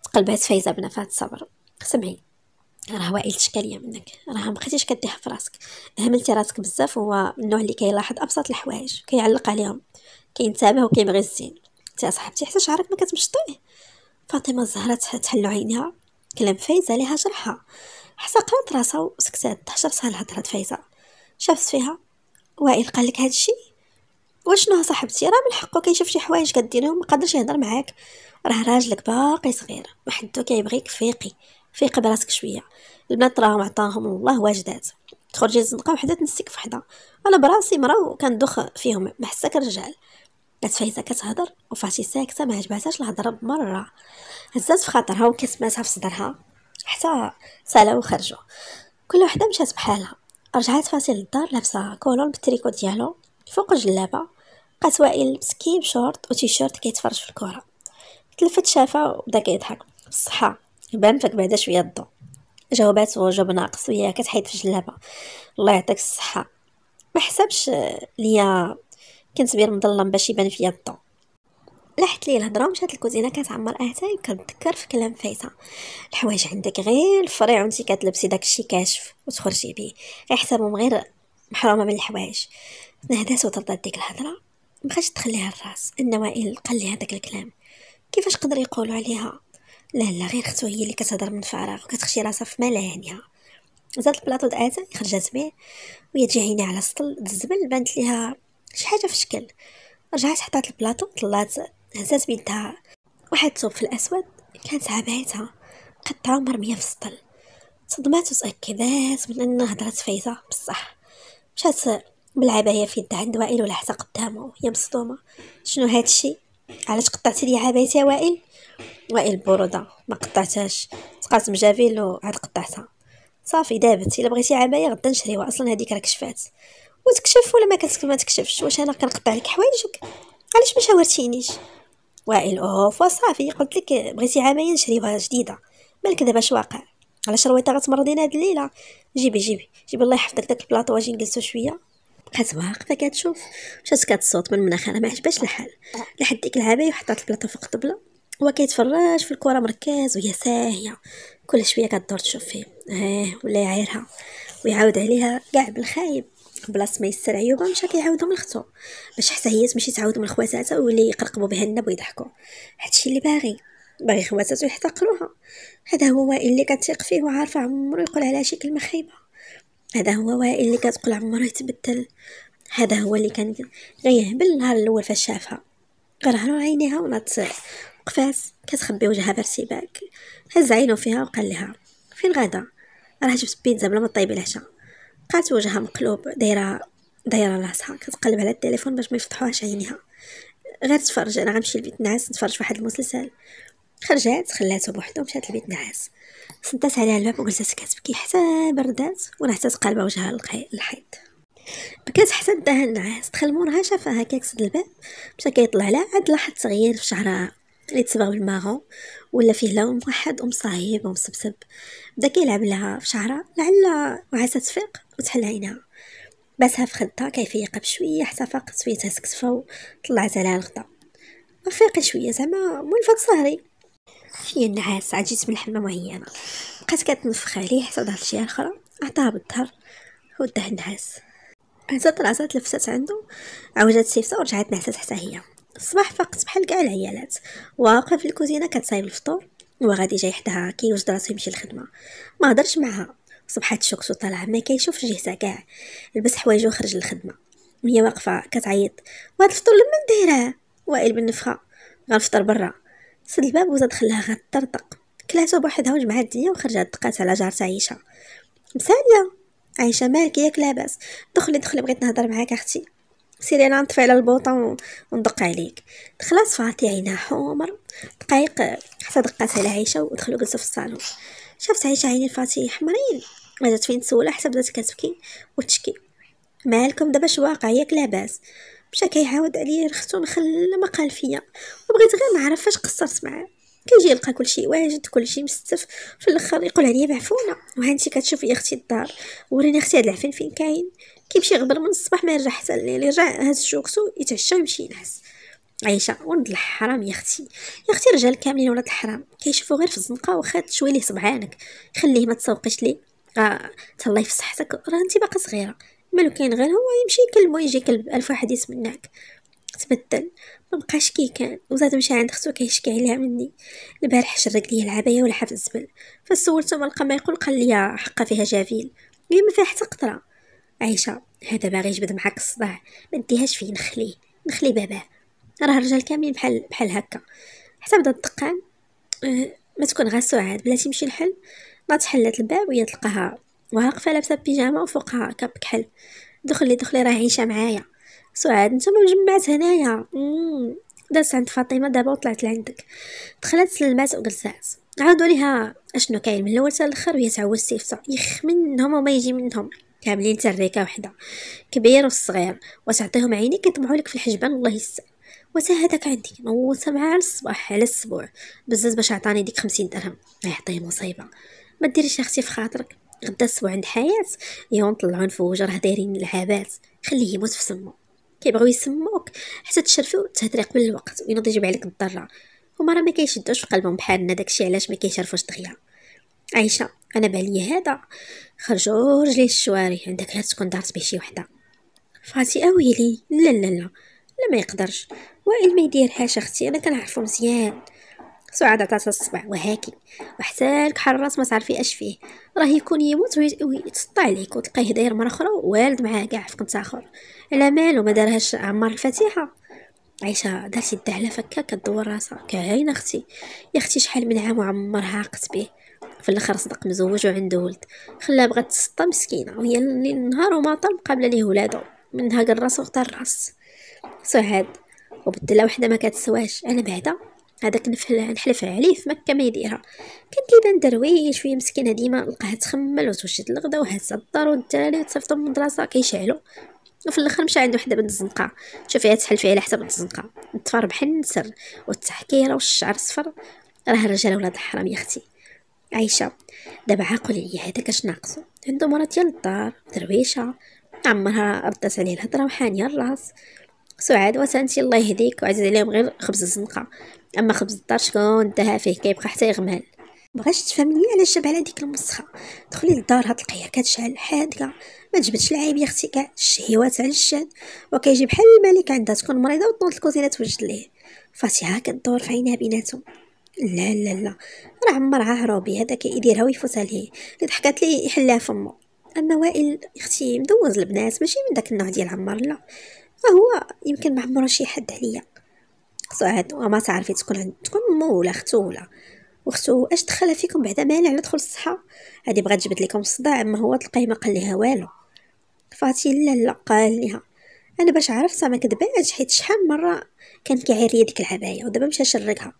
تقلبات فايزه بنفات الصبر سمعي راه وائل تشكاليه منك راه ما بقيتيش كديها في راسك هملتي راسك بزاف هو النوع اللي كيلاحظ ابسط الحوايج كيعلق عليهم كينتبه وكيبغي الزين انت صاحبتي حتى شعرك ما كتمش فاطمه الزهراء تحل عينيها كلام فايزه ليها جرحها حتى قرات راسها وسكتات تحشرتها لهضره فايزه شافت فيها وائل قال لك هذا الشيء واشنو صاحبتي راه من حقه كيشوف شي حوايج كديريهم ما قادرش يهضر معاك راه راجلك باقي صغير وحدو كيبغيك فيقي في قدراتك شويه البنات راهم عطاهم الله واجدات تخرجي الزنقة وحده تنسيك في حدا انا براسي مرا وكندوخ فيهم ما حسك الرجال كانت فايزه كتهضر وفاتي ساكته ما عجباتهاش الهضره مره هزات في خاطرها وكسماتها في صدرها حتى سالاو وخرجوا كل وحده مشات بحالها رجعت فاتي للدار لابسه كولون بالتريكو ديالو فوق الجلابه لقات وائل مسكين بشورت وتيشيرت كيتفرج في الكره تلفت شافه وبدا كيضحك بصحه بان فك بعدا شويه الضو جاوباتو جواب ناقص وهي كتحيد في الجلابه الله يعطيك الصحه ما حسبش ليا كنت بير مظلم باش يبان فيا الضو لاحت لي الهضره ومشات الكوزينه كتعمر اهتاي وكنتذكر في كلام فايته الحوايج عندك غير الفريع وانت كتلبسي داكشي كاشف وتخرجي بيه غير غير محرومه من الحوايج نهدات وطردات ديك الهضره مبقاش تخليها الراس النوائل قال لي هذاك الكلام كيفاش قدر يقولوا عليها لا لا غير ختو هي اللي كتهضر من فراغ وكتخشي راسها في مالا هانيه زاد البلاطو دقاتها خرجات به وهي تجي عينيها على السطل الزبل بانت ليها شي حاجه في شكل رجعت حطات البلاطو طلات هزات بيدها واحد الثوب في الاسود كانت عبايتها قطعه مرميه في السطل صدمات وتاكدات من ان هضرات فايته بصح مشات بالعبايه في يدها عند وائل ولا حتى قدامه وهي مصدومه شنو هادشي علاش قطعتي لي عبايتي وائل وائل البرودة ما قطعتهاش تقاسم جافيلو عاد قطعتها صافي دابت الا بغيتي عبايه غدا نشريوها اصلا هذيك راه كشفات وتكشف ولا ما كتكشف ما تكشفش واش انا كنقطع لك حوايجك علاش ما شاورتينيش وائل اوف وصافي قلت لك بغيتي عبايه نشريوها جديده مالك دابا اش واقع علاش رويته غتمرضينا هاد الليله جيبي جيبي جيبي الله يحفظك داك البلاطو واجي نجلسو شويه بقات واقفه كتشوف مشات كتصوت من المناخ انا ما عجباش الحال لحد ديك العبايه وحطات البلاطه فوق الطبله هو كيتفرج في الكره مركز وهي ساهيه كل شويه كدور تشوف فيه اه ولا يعيرها ويعاود عليها كاع بالخايب بلاص ما يسر عيوبها مشى كيعاودهم لختو باش حتى هي تمشي تعاود من خواتاتها ويولي يقرقبوا بها النب ويضحكوا هادشي اللي باغي باغي خواتاتو يحتقروها هذا هو وائل اللي كتيق فيه وعارفه عمرو يقول عليها شي كلمه خايبه هذا هو وائل اللي كتقول عمرو يتبدل هذا هو اللي كان غيهبل النهار الاول فاش شافها غير عينيها ونات قفاز كتخبي وجهها برسيباك هز عينو فيها وقال لها فين غادا راه جبت بيتزا بلا ما طيبي العشاء بقات وجهها مقلوب دايره دايره راسها كتقلب على التليفون باش ما يفتحوهاش عينيها غير تفرج انا غنمشي لبيت نعاس نتفرج فواحد المسلسل خرجات خلاتو بوحدو ومشات لبيت نعاس سدات عليها الباب وجلست كتبكي حتى بردات وراه حتى تقلب وجهها للحيط بكات حتى داها النعاس دخل مورها شافها كيكسد الباب مشى كيطلع لها عاد لاحظ تغيير في شعرها اللي تصبغ بالماغون ولا فيه لون موحد ومصايب ومصبصب بدا كيلعب لها في شعرها لعل وعسى تفيق وتحل عينها باسها في خدها كيفيقها بشويه حتى فاق شوية تسكسفة وطلعت عليها الغدا وفيق شويه زعما مولفه صهري هي النعاس عاد جيت من حمام وهي انا بقات كتنفخ عليه حتى ظهر شي اخرى عطاها بالظهر وداه النعاس حتى طلعت لفتات عنده عوجات سيفتا ورجعت نعسات حتى هي الصباح فقت بحال كاع العيالات واقفه في الكوزينه كتصايب الفطور وغادي جاي حداها كيوجد راسو يمشي للخدمه ما هضرش معها صبحات الشكشو طالعه ما كيشوف جهتها كاع لبس حوايجو وخرج للخدمه وهي واقفه كتعيط وهاد الفطور لما دايره وائل بالنفخه غنفطر برا سد الباب وزاد خلاها غتطرطق كلاتو بوحدها وجمعات الدنيا وخرجت دقات على جارتها عيشه مساليه عايشه مالك ياك لاباس دخلي دخلي بغيت نهضر معاك اختي سيري انا نطفي على البوطون وندق عليك دخلت فاتي عينها حمر دقايق حتى دقات على عائشه ودخلوا جلسوا في الصالون شافت عائشه عينين فاتي حمرين جات فين تسولها حتى بدات كتبكي وتشكي مالكم دابا اش واقع ياك لاباس مشى كيعاود عليا رختو مخلى ما قال فيا وبغيت غير نعرف فاش قصرت معاه كيجي يلقى كلشي واجد كلشي مستف في الاخر يقول عليا معفونه وهانتي كتشوفي يا اختي الدار وريني اختي هاد العفن فين كاين كيمشي غبر من الصباح ما يرجع حتى الليل يرجع هز الشوكسو يتعشى ويمشي ينعس عايشة ولد الحرام يا اختي يا اختي رجال كاملين ولاد الحرام كيشوفو غير في الزنقة واخا تشوي ليه صبعانك خليه ما تسوقيش ليه آه تهلاي في صحتك راه انت باقا صغيرة مالو كاين غير هو يمشي يكلمو يجي كلب الف واحد يتمناك تبدل مبقاش كي كان وزاد مشى عند اختو كيشكي عليها مني البارح شرق ليا العبايه ولا حفز الزبل فسولته ما لقى ما يقول قال لي حقا فيها جافيل لي ما فيها حتى قطره عائشه هذا باغي يجبد معاك الصداع ما ديهاش فيه نخليه نخلي باباه راه الرجال كاملين بحال بحال هكا حتى بدا الدقان آه، ما تكون غا سعاد بلاتي يمشي الحل ما حلات الباب وهي تلقاها واقفه لابسه بيجامه وفوقها كاب كحل دخلي دخلي راه عايشه معايا سعاد نتوما مجمعات هنايا دازت عند فاطمه دابا وطلعت لعندك دخلت سلمات وجلسات عاودوا ليها اشنو كاين من الاول حتى الاخر وهي تعوز سيفته يخ منهم وما يجي منهم كاملين تريكه وحده كبير وصغير وتعطيهم عينيك يطمعوا لك في الحجبان الله يستر وتا هذاك عندي نوصه معاه على الصباح على السبوع بزاف باش عطاني ديك خمسين درهم يعطيه مصيبه ما ديريش اختي في خاطرك غدا السبوع عند حياة يوم طلعوا راه دايرين لعابات خليه يموت في سمو كيبغيو يسموك حتى تشرفي وتهضري قبل الوقت وينوض يجيب عليك الضره هما راه ما كيشدوش في قلبهم بحالنا داكشي علاش ما كيشرفوش دغيا عايشه انا بالي هذا خرجوا رجلي الشواري عندك لا تكون دارت به شي وحده فاتي اويلي لا لا لا لا ما يقدرش وائل ما يديرهاش اختي انا كنعرفو مزيان سعاد عطاتها الصبع وهاكي وحتى حراس ما تعرفي اش فيه راه يكون يموت ويتسطى عليك وتلقيه داير مره اخرى والد معاه كاع في قنت اخر على مالو ما دارهاش عمار الفاتحه عيشه دارت يدها على فكا كدور راسها كاين اختي يا اختي شحال من عام وعمرها عقت به في الاخر صدق مزوج وعنده ولد خلاها بغات تسطى مسكينه وهي اللي نهار وما طلب قابله ليه ولادو منها قال راسو اختار راس سعاد وبدلها وحده ما كتسواش انا بعدا هذاك نحلف عليه في مكه ما يديرها كان كيبان درويش شويه مسكينه ديما لقاها تخمل وتوشد الغدا وهز الدار والدراري تصيفطو من المدرسه كيشعلو وفي الاخر مشى عند وحده بنت الزنقه شوفيها تحل فيها حتى بنت الزنقه الطفار بحال النسر والتحكيره والشعر صفر راه الرجال ولاد الحرام يا اختي عايشه دابا عاقل عليا هذاك اش ناقصو عنده مرا ديال الدار درويشه عمرها ردات عليه الهضره وحانيه الراس سعاد وسانتي الله يهديك وعزيز عليهم غير خبز الزنقه اما خبز الدار شكون داها فيه كيبقى حتى يغمال تفهم ليا علاش جاب على ديك المسخه دخلي للدار تلقيها كتشعل حادقه ما جبتش العيب يا اختي كاع الشهيوات على الشان وكيجي بحال الملك عندها تكون مريضه وطنط الكوزينه توجد ليه فاتحه كدور في عينها بيناتهم لا لا لا راه عمرها هروبي هذا كيديرها ويفوتها ليه اللي ضحكات ليه يحلها فمو اما وائل اختي مدوز البنات ماشي من داك النوع ديال عمر لا هو يمكن ما عمرو شي حد عليا صعد وما تعرفي تكون تكون مو ولا اختو ولا وختو اش دخلها فيكم بعدا مالي على دخول الصحه هادي بغات تجبد لكم الصداع اما هو تلقاه ما قال ليها والو فاتي لا لا قال ليها انا باش عرفتها ما كذباتش حيت شحال مره كان كيعير لي ديك العبايه ودابا مشى شركها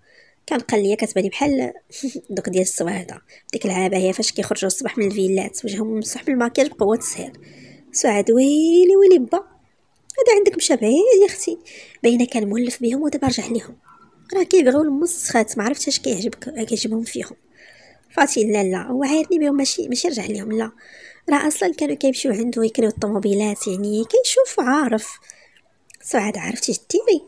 كان قال لي كتباني بحال [LAUGHS] دوك ديال السواده ديك العبايه فاش كيخرجوا الصباح من الفيلات وجههم ممسوح بالماكياج بقوه السهر سعاد ويلي ويلي با هذا عندك مشى بعيد يا اختي باينه كان مولف بهم ودابا رجع ليهم راه كيبغيو المسخات ما عرفتش اش كيعجبك كيعجبهم فيهم فاتي لا لا هو عايرني بهم ماشي ماشي رجع ليهم لا راه اصلا كانوا كيمشيو عنده يكريو الطوموبيلات يعني كيشوف عارف سعاد عرفتي ديري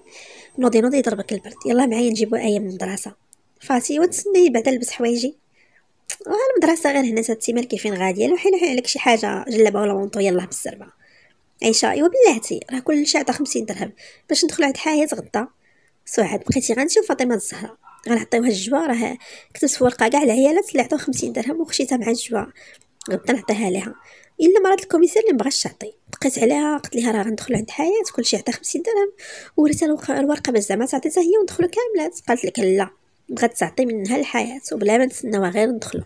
نوضي نوضي يضربك البرد يلا معايا نجيبو ايه من المدرسه فاتي وتسني بعدا لبس حوايجي المدرسه غير هنا تاتي مالك فين غاديه لو لوحي عليك شي حاجه جلابه ولا مونطو يلا بالزربه عيشه ايوا بلاتي راه كلشي عطا 50 درهم باش ندخلو عند حياه غدا سعاد بقيتي غنشوف فاطمه الزهراء غنعطيوها الجوا راه كتبت في ورقه كاع العيالات اللي عطاو 50 درهم وخشيتها مع الجوا غدا نعطيها ليها الا مرات الكوميسير اللي مبغاش تعطي بقيت عليها قلت ليها راه غندخلو عند حياه كلشي عطا 50 درهم وريتها الورقه باش زعما تعطيتها هي وندخلو كاملات قالت لك لا بغات تعطي منها الحياه وبلا ما نتسناوها غير ندخلو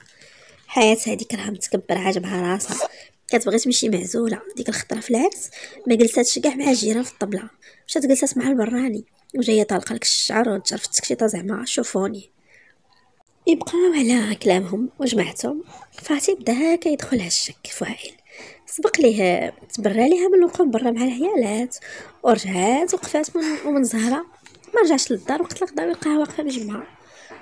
حياة هذيك راه متكبر عاجبها راسها كتبغي تمشي معزوله ديك الخطره في العكس ما جلساتش كاع مع الجيران في الطبله مشات جلسات مع البراني وجايه طالقه لك الشعر وتجرفت تكشيطه زعما شوفوني يبقاو على كلامهم وجمعتهم فاتي بدا كيدخل الشك فوائل سبق ليه تبرى ليها من الوقوف برا مع العيالات ورجعات وقفات من ومن زهره ما رجعش للدار وقت الغدا يلقاها واقفه مجمعه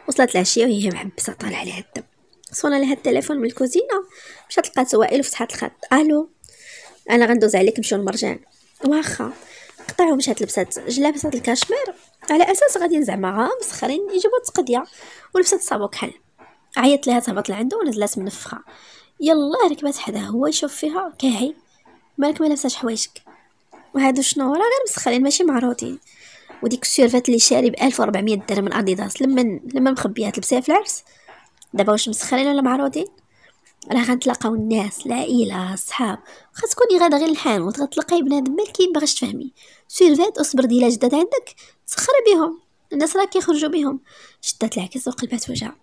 وصلت العشيه وهي محبسه طالعه لها الدم صونا لها التليفون من الكوزينه مشات لقات وائل وفتحات الخط الو انا غندوز عليك نمشيو المرجان واخا قطعو مشات لبسات جلابسة الكاشمير على اساس غادي زعما مسخرين يجيبوا التقضيه ولبسات صابو كحل عيط لها تهبط لعندو ونزلات منفخه يلا ركبات حداه هو يشوف فيها كاهي مالك ما لابساش حوايجك وهادو شنو راه غير مسخرين ماشي معروضين وديك السيرفات اللي شاري ب 1400 درهم من اديداس لما لما مخبيات تلبسيها في العرس دابا واش مسخرين ولا معروضين راه غنتلاقاو الناس العائله الصحاب واخا تكوني غاده غير الحان وغتلقاي بنادم مالكين باغاش تفهمي سيرفات اصبر ديال جداد عندك تسخري بهم الناس راه كيخرجوا بهم شدات العكس وقلبات وجهها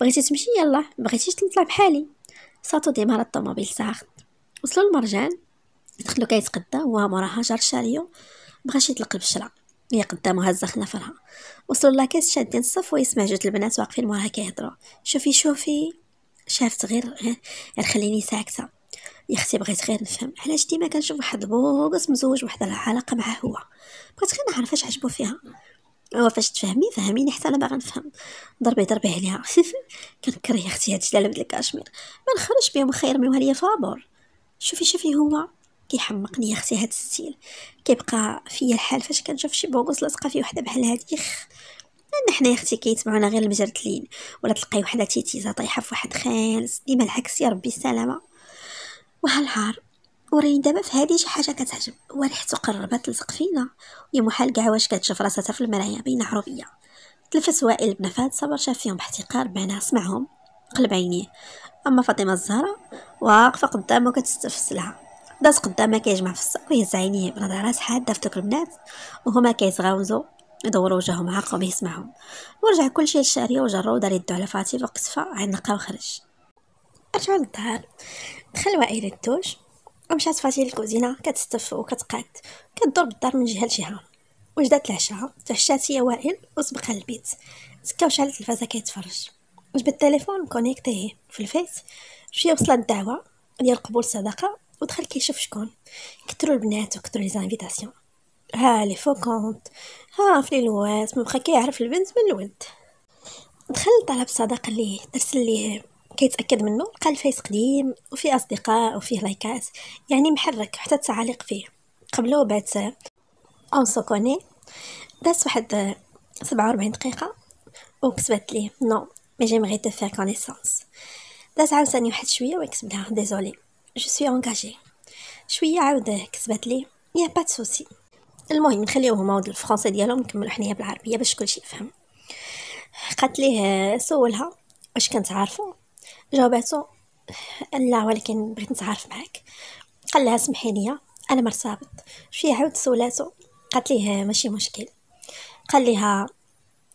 بغيتي تمشي يلا بغيتيش نطلع بحالي صاتو ديما الطوموبيل ساخت وصلوا المرجان دخلوا كيتقدا وهو موراها جار الشاليو بغاش يطلق البشره هي قدامو هزه خنافرها وصلوا لاكاس شادين الصف ويسمع جوج البنات واقفين وراها كيهضروا شوفي شوفي شافت غير غير خليني ساكته يا اختي بغيت غير نفهم علاش ديما كنشوف واحد بوكس مزوج وحده علاقه معاه هو بغيت غير نعرف اش عجبو فيها هو فاش تفهمي فهميني حتى انا باغا نفهم ضربي ضربي عليها [LAUGHS] كنكره يا اختي هاد الجلاله الكاشمير ما نخرج بهم خير من هي فابور شوفي شوفي هو كيحمقني اختي هاد الستيل كيبقى فيا الحال فاش كنشوف شي بوغوس لاصقه في وحده بحال هادي يخ لان حنا يا اختي كيتبعونا غير المجرتلين ولا تلقاي وحده تيتيزا طايحه في واحد خالص ديما العكس يا ربي السلامه وهالعار وراني دابا في هادي شي حاجه كتعجب وريحته قربت تلصق فينا يا محال كاع واش كتشوف راسها في المرايا بين عروبيه تلفت وائل بن فهد صبر شاف فيهم باحتقار معناها سمعهم قلب عينيه اما فاطمه الزهراء واقفه قدامه كتستفسلها داز قدامها كيجمع في الساق ويهز عينيه بنظرات حاده في دوك البنات وهما كيتغاوزو يدوروا وجههم وما يسمعهم ورجع كلشي للشاريه وجرو دار يدو على فاتي وقصفه نقا وخرج رجعوا للدار دخل وائل الدوش ومشات فاتي للكوزينه كتستف وكتقاد كدور بالدار من جهه لجهه وجدات العشاء تعشات هي وائل وسبقها للبيت سكا وشعل التلفازه كيتفرج جبد التليفون كونيكتيه في الفيس شويه وصلت الدعوه ديال قبول الصدقه ودخل كيشوف شكون كثروا البنات وكثروا لي زانفيتاسيون ها لي فوكونت ها في الوات مبقى كيعرف البنت من الولد دخل طلب صداق ليه ترسل ليه كيتاكد منه لقى الفيس قديم وفي اصدقاء وفيه لايكات يعني محرك حتى تعاليق فيه قبله بات اون سوكوني داس واحد 47 دقيقه وكتبت ليه نو مي جيمغي تفير كونيسونس داس عاوتاني واحد شويه وكتب لها ديزولي جو سوي انكاجي شويه عاود كسبت لي يا با سوسي المهم نخليوهم هما الفرونسي ديالهم نكملو حنايا بالعربيه باش كلشي يفهم قالت ليه سولها واش كنت عارفه جاوباتو لا ولكن بغيت نتعارف معاك قال لها سمحي لي انا مرتبط شويه عاود سولاتو قالت ليه ماشي مشكل قال ليها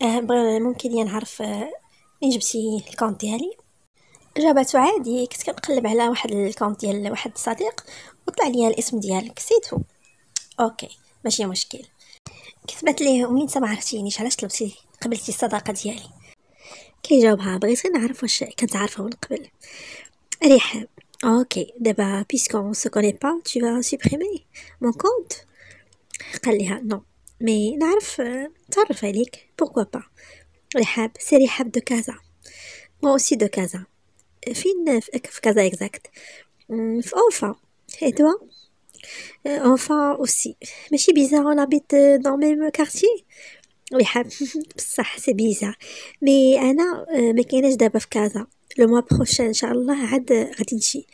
آه، ممكن يعني نعرف آه، من جبتي الكونت ديالي جابته عادي كنت كنقلب على واحد الكونت ديال واحد الصديق وطلع ليا الاسم ديالك سيتو اوكي ماشي مشكل كتبت ليه ومنين انت ما عرفتينيش علاش طلبتي قبلتي الصداقه ديالي كيجاوبها بغيت غير نعرف واش كنت عارفه من قبل رحاب اوكي دابا اون سو كوني با تو فا سوبريمي مون كونت قال ليها نو مي نعرف نتعرف عليك بوكو با رحاب سي رحاب دو كازا مو اوسي دو كازا فين في كازا اكزاكت في اونفا توا اونفا اوسي ماشي بيزار انا بيت دون ميم كارتي ويحب بصح سي بيزار مي انا ما كايناش دابا في كازا لو موا بروشان ان شاء الله عاد غادي نمشي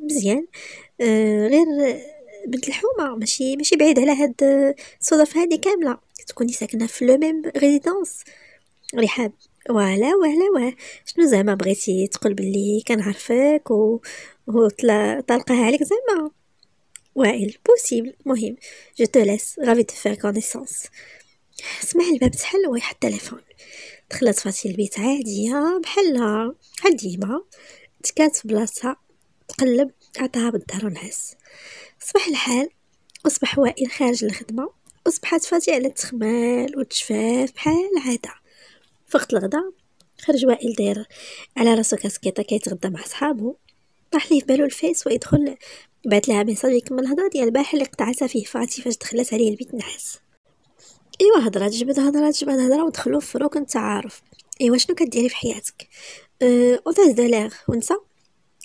مزيان غير بنت الحومه ماشي ماشي بعيد على هاد الصدف هادي كامله تكوني ساكنه في لو ميم ريزيدونس رحاب ولا ولا ولا شنو زعما بغيتي تقول باللي كنعرفك و طلقها عليك زعما وائل بوسيبل مهم جو تو ليس غافي دو فير كونيسونس سمع الباب تحل ويحط التليفون دخلت فاتي البيت عادية بحالها بحال ديما تكات في بلاصتها تقلب عطاها و ونعس صبح الحال أصبح وائل خارج الخدمة اصبحت فاتي على التخمال والتجفاف بحال العاده في وقت الغداء خرج وائل داير على راسو كاسكيطه كيتغدى مع صحابو طاح ليه في بالو الفيس ويدخل بعت لها ميساج يكمل الهضره ديال البارح اللي قطعتها فيه فاتي فاش دخلت عليه البيت نحس ايوا هضره جبد هضره جبد هضره ودخلوا في ركن التعارف ايوا شنو كديري في حياتك أه اوفاز دالير ونسى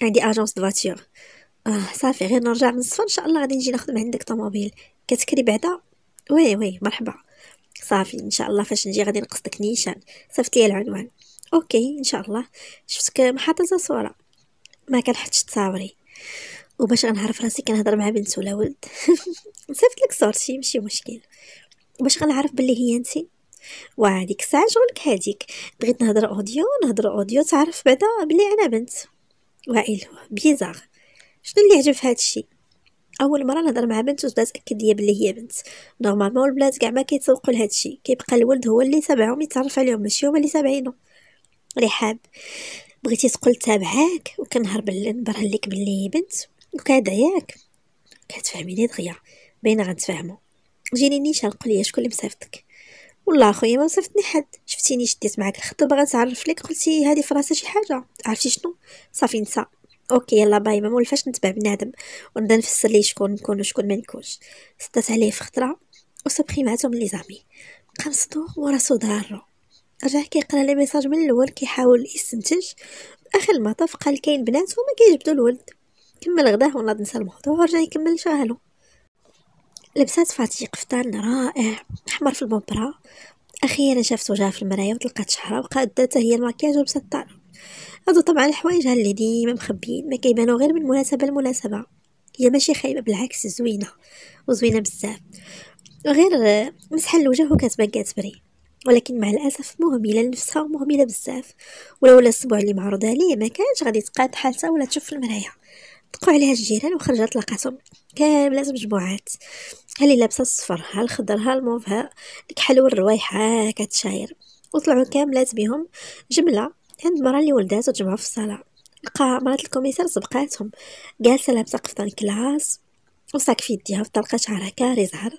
عندي اجونس دو اه صافي غير نرجع من الصفر ان شاء الله غادي نجي نخدم عندك طوموبيل كتكري بعدا وي وي مرحبا صافي ان شاء الله فاش نجي غادي نقصدك نيشان صيفط لي العنوان اوكي ان شاء الله شفتك محطة صورة ما كنحطش تصاوري وباش غنعرف راسي كنهضر مع بنت ولا ولد [LAUGHS] صيفط لك صورتي ماشي مشكل باش غنعرف باللي هي انت وهاديك الساعه شغلك هاديك بغيت نهضر اوديو نهضر اوديو تعرف بعدا بلي انا بنت وائل بيزار شنو اللي عجب في الشيء اول مره نهضر مع بنت وتبدا تاكد ليا بلي هي بنت نورمالمون البنات كاع ما كيتسوقوا لهذا الشيء كيبقى الولد هو اللي تابعهم يتعرف عليهم ماشي هما اللي تابعينو رحاب بغيتي تقول تابعاك وكنهرب نبرهن ليك بلي بنت وكادعياك كتفهميني دغيا باينه غنتفاهمو جيني نيشان قول لي شكون اللي مصيفطك والله اخويا ما صيفطني حد شفتيني شديت معاك الخطبه وباغا نتعرف لك قلتي هذه فراسها شي حاجه عرفتي شنو صافي نسى اوكي يلا باي ما مولفاش نتبع بنادم ونبدا نفسر ليه شكون نكون وشكون ما نكونش سدات عليه في خطره وسبريماتو من لي زامي بقى مصدوق ورا صدرارو رجع كيقرا لي ميساج من الاول كيحاول يستنتج اخر المطاف قال كاين بنات وما كيجبدو الولد كمل غداه ولا نسى الموضوع ورجع يكمل شغله لبسات فاتي قفطان رائع احمر في البومبرا اخيرا شافت وجهها في المرايه وتلقات شعره وبقات هي الماكياج ولبسات طالب هادو طبعا الحوايج هالليدين مخبيين ما كيبانو غير من مناسبه لمناسبه هي ماشي خايبه بالعكس زوينه وزوينه بزاف غير مسح الوجه وكتبان كتبري ولكن مع الاسف مهمله لنفسها ومهمله بزاف ولولا الاسبوع اللي معروضه عليه ما كانش غادي تقاد حالتها ولا تشوف المرايه دقوا عليها الجيران وخرجت لقاتهم كاملات مجموعات ها اللي لابسه الصفر ها الخضر ها الموف ها الكحل والروايح ها كتشاير وطلعوا كاملات بهم جمله كانت مرة اللي ولداتو وجمعوا في الصالة لقى مرات الكوميسار سبقاتهم جالسة لابسة قفطان كلاس وصاك في يديها وطلقة شعرها كاري زهر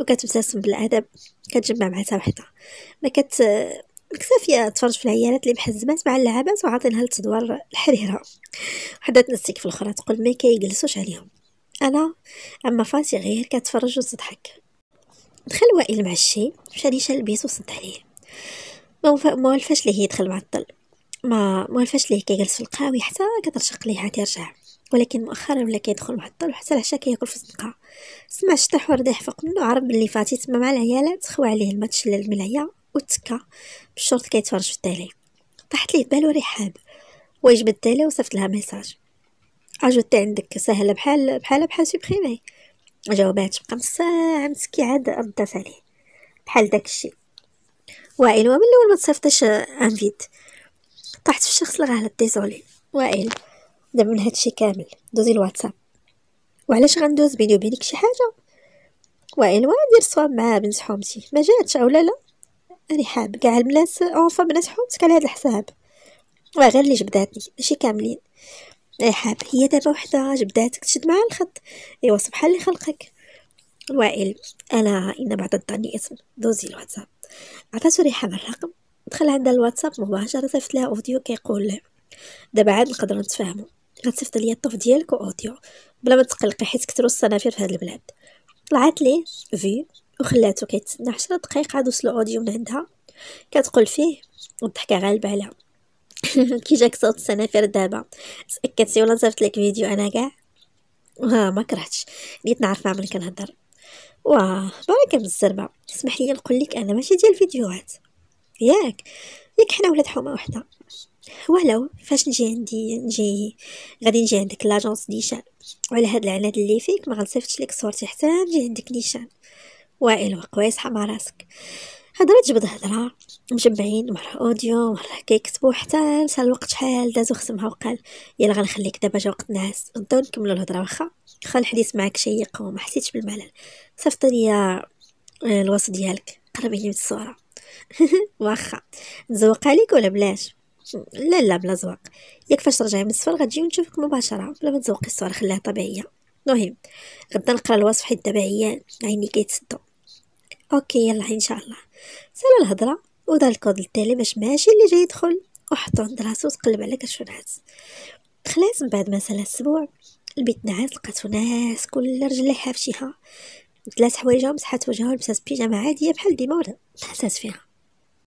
وكتبتسم بالادب كتجمع معها وحدها ما كت مكسافية تفرج في العيالات اللي محزمات مع اللعابات وعاطينها لتدوار الحريرة وحدة تنسيك في الأخرى تقول ما كيجلسوش عليهم أنا أما فاسي غير كتفرج وتضحك دخل وائل مع الشي مشى شال البيت وصد عليه ما موالفاش ليه يدخل معطل ما موالفاش ليه كيجلس في القهاوي حتى كترشق ليه عاد يرجع ولكن مؤخرا ولا كيدخل معطل وحتى العشاء كياكل في الزنقه سمع الشطح ورديح يحفق منو عرف اللي فاتي تما مع العيالات خوا عليه الماتش للملعيه وتكا بالشرط كيتفرج في التالي طاحت ليه بالو وريحان ويجبد التالي وصفت لها ميساج اجوتي عندك سهله بحال بحال بحال سوبريمي جاوبات بقى ساعه مسكي عاد ردات عليه بحال داكشي وائل ومن الاول ما تصيفطش انفيت وقعت في الشخص اللي غلط ديزولي وائل دابا من هادشي كامل دوزي الواتساب وعلاش غندوز بيني وبينك شي حاجه وائل واه دير صواب مع بنت حومتي ما جاتش اولا لا راني حاب كاع البنات اونفا بنات حومتك على هاد الحساب واه غير اللي جبداتني ماشي كاملين اي حاب هي دابا وحده جبداتك تشد معاها الخط ايوا سبحان اللي خلقك وائل انا ان بعد الظن اسم دوزي الواتساب عطاتو ريحه من الرقم دخل عندها الواتساب مباشره صيفط لها اوديو كيقول لها دابا عاد نقدر نتفاهمو غتصيفط ليا الطف ديالك واوديو بلا ما تقلقي حيت كثروا الصنافير في هاد البلاد طلعت ليه في وخلاتو كيتسنى عشرة دقائق عاد وصل اوديو من عندها كتقول فيه والضحكه غالبه عليها [LAUGHS] كي جاك صوت السنافير دابا تاكدتي ولا صيفط لك فيديو انا كاع ها ما كرهتش بغيت نعرف مع من كنهضر واه بركه بالزربه اسمح لي نقول لك انا ماشي ديال الفيديوهات ياك ياك حنا ولاد حومه وحده ولو فاش نجي عندي نجي غادي نجي عندك لاجونس نيشان وعلى هاد العناد اللي فيك ما غنصيفطش لك صورتي حتى نجي عندك نيشان وائل وقويس حما راسك هضره تجبد هضره مجمعين مره اوديو مره كيكتبوا حتى نسى الوقت شحال داز وخصمها وقال يلا غنخليك دابا جا وقت نعس نبداو نكملوا الهضره واخا واخا الحديث معاك شيق وما حسيتش بالملل صيفط ليا آه، الوصف ديالك قربي لي الصوره [LAUGHS] واخا نزوقها عليك ولا بلاش لا لا بلا زواق ياك فاش ترجعي من السفر غتجي ونشوفك مباشره بلا ما تزوقي الصوره خليها طبيعيه المهم غدا نقرا الوصف حيت دابا عيان عيني كيتسدو اوكي يلا ان شاء الله سالا الهضره ودار الكود التالي باش ماشي اللي جاي يدخل وحطو عند راسو وتقلب على كتشوف نعاس دخلات من بعد ما سالا اسبوع البيت نعاس لقاتو ناس كل رجل في شيها حوايجهم صحات مسحات وجهها لبسات بيجامه عاديه بحال ديما حسات فيها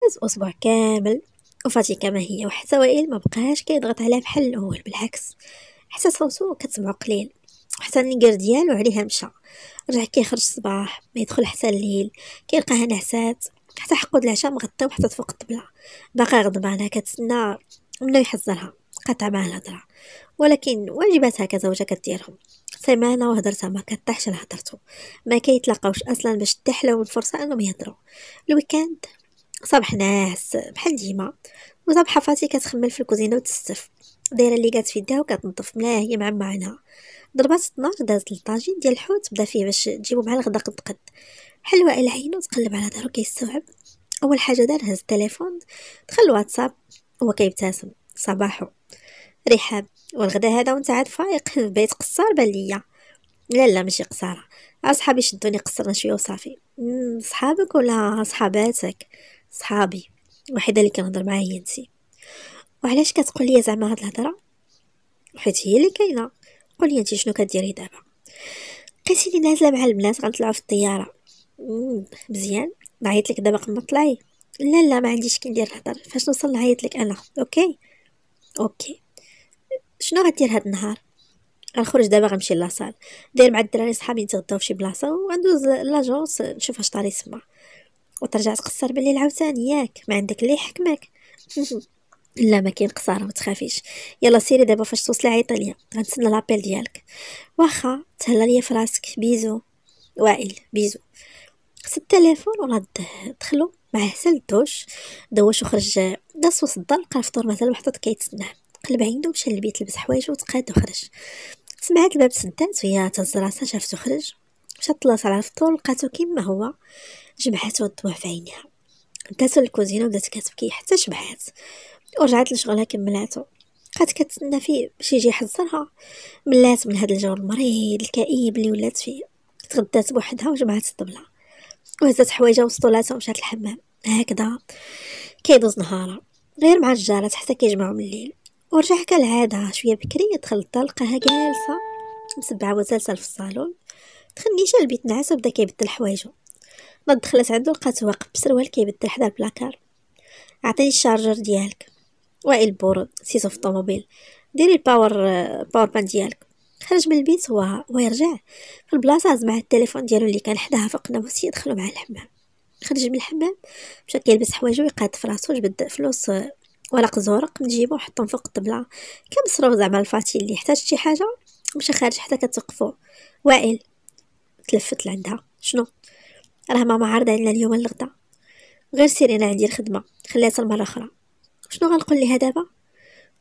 داز أسبوع كامل وفاتي كما هي وحتى وائل ما بقاش كيضغط عليها بحال الاول بالعكس حتى صوتو كتسمعو قليل حتى النقر ديالو عليها مشى رجع كيخرج الصباح ما يدخل حتى الليل كيلقاها نعسات حتى حقو العشاء مغطى وحطت فوق الطبلة باقا غضبانة كتسنى منو يحزرها قطع معها الهضرة ولكن واجباتها كزوجة كديرهم سيمانة وهدرتها ما كطيحش لهضرتو ما كيتلاقاوش اصلا باش تحلو الفرصه انهم يهضروا الويكاند صباح ناس بحال ديما وصباح فاتي كتخمل في الكوزينه وتستف دايره اللي كانت في يدها وكتنظف ملاه هي مع معنا ضربات 12 دازت للطاجين ديال الحوت بدا فيه باش تجيبو مع الغدا قد قد حلوه على عينو تقلب على دارو كيستوعب اول حاجه دار هز التليفون دخل الواتساب هو كيبتسم صباحو رحاب والغدا هذا وانت عاد فايق في [LAUGHS] بيت قصار بان ليا لا لا ماشي قصاره اصحابي شدوني قصرنا شويه وصافي صحابك ولا صحاباتك صحابي وحيدة اللي كنهضر معاها هي نتي وعلاش كتقول لي زعما هاد الهضره حيت هي اللي كاينه قولي انتي شنو كديري دابا لقيتيني نازله مع البنات غنطلعوا في الطياره مزيان نعيط لك دابا قبل ما طلعي لا لا ما عنديش كندير الهضر فاش نوصل نعيط لك انا اوكي اوكي شنو غدير هاد النهار غنخرج دابا غنمشي لاصال داير مع الدراري صحابي نتغداو فشي بلاصه وغندوز لاجونس نشوف اش طاري تما وترجع تقصر بالليل عاوتاني ياك ما عندك اللي يحكمك [LAUGHS] لا ما كاين قصاره ما تخافيش يلا سيري دابا فاش توصلي عيطي ليا غنتسنى لابيل ديالك واخا تهلا ليا فراسك بيزو وائل بيزو خص التليفون ولا دخلو مع حسن الدوش دوش وخرج داس وسط الدار لقى الفطور مازال محطوط كيتسناه قلب عينو مشى للبيت لبس حوايجو وتقاد وخرج سمعت الباب سدات وهي تهز راسها شافتو خرج مشات طلعت على الفطور لقاتو كيما هو جمعات والدموع في عينيها داتو للكوزينه وبدات كتبكي حتى شبعات ورجعت لشغلها كملاتو بقات كتسنى فيه باش يجي حصرها ملات من هذا الجو المريض الكئيب اللي ولات فيه تغدات بوحدها وجمعات الطبلة وهزات حوايجها وسطولاتها ومشات الحمام هكذا كيدوز نهارها غير مع الجارات حتى كيجمعوا من الليل ورجع كالعادة شوية بكري دخل الدار لقاها جالسة مسبعة وزالسة في الصالون دخل نيشان البيت نعس وبدا كيبدل حوايجو ما دخلت عندو لقات واقف بسروال كيبدل حدا البلاكار عطيني الشارجر ديالك وائل البورد سيتو في الطوموبيل ديري الباور آه، باور بان ديالك خرج من البيت هو ويرجع في البلاصه هز معاه التليفون ديالو اللي كان حداها فوق القناوس يدخلو معاه الحمام خرج من الحمام مشى كيلبس حوايجو يقاد في راسو جبد فلوس آه، ورق زورق من جيبو وحطهم فوق الطبله كم مصروف زعما الفاتي اللي يحتاج شي حاجه مشى خارج حتى كتوقفو وائل تلفت لعندها شنو راه ماما عارضة علينا اليوم الغدا غير سيري انا عندي الخدمة خليها المرة اخرى شنو غنقول ليها دابا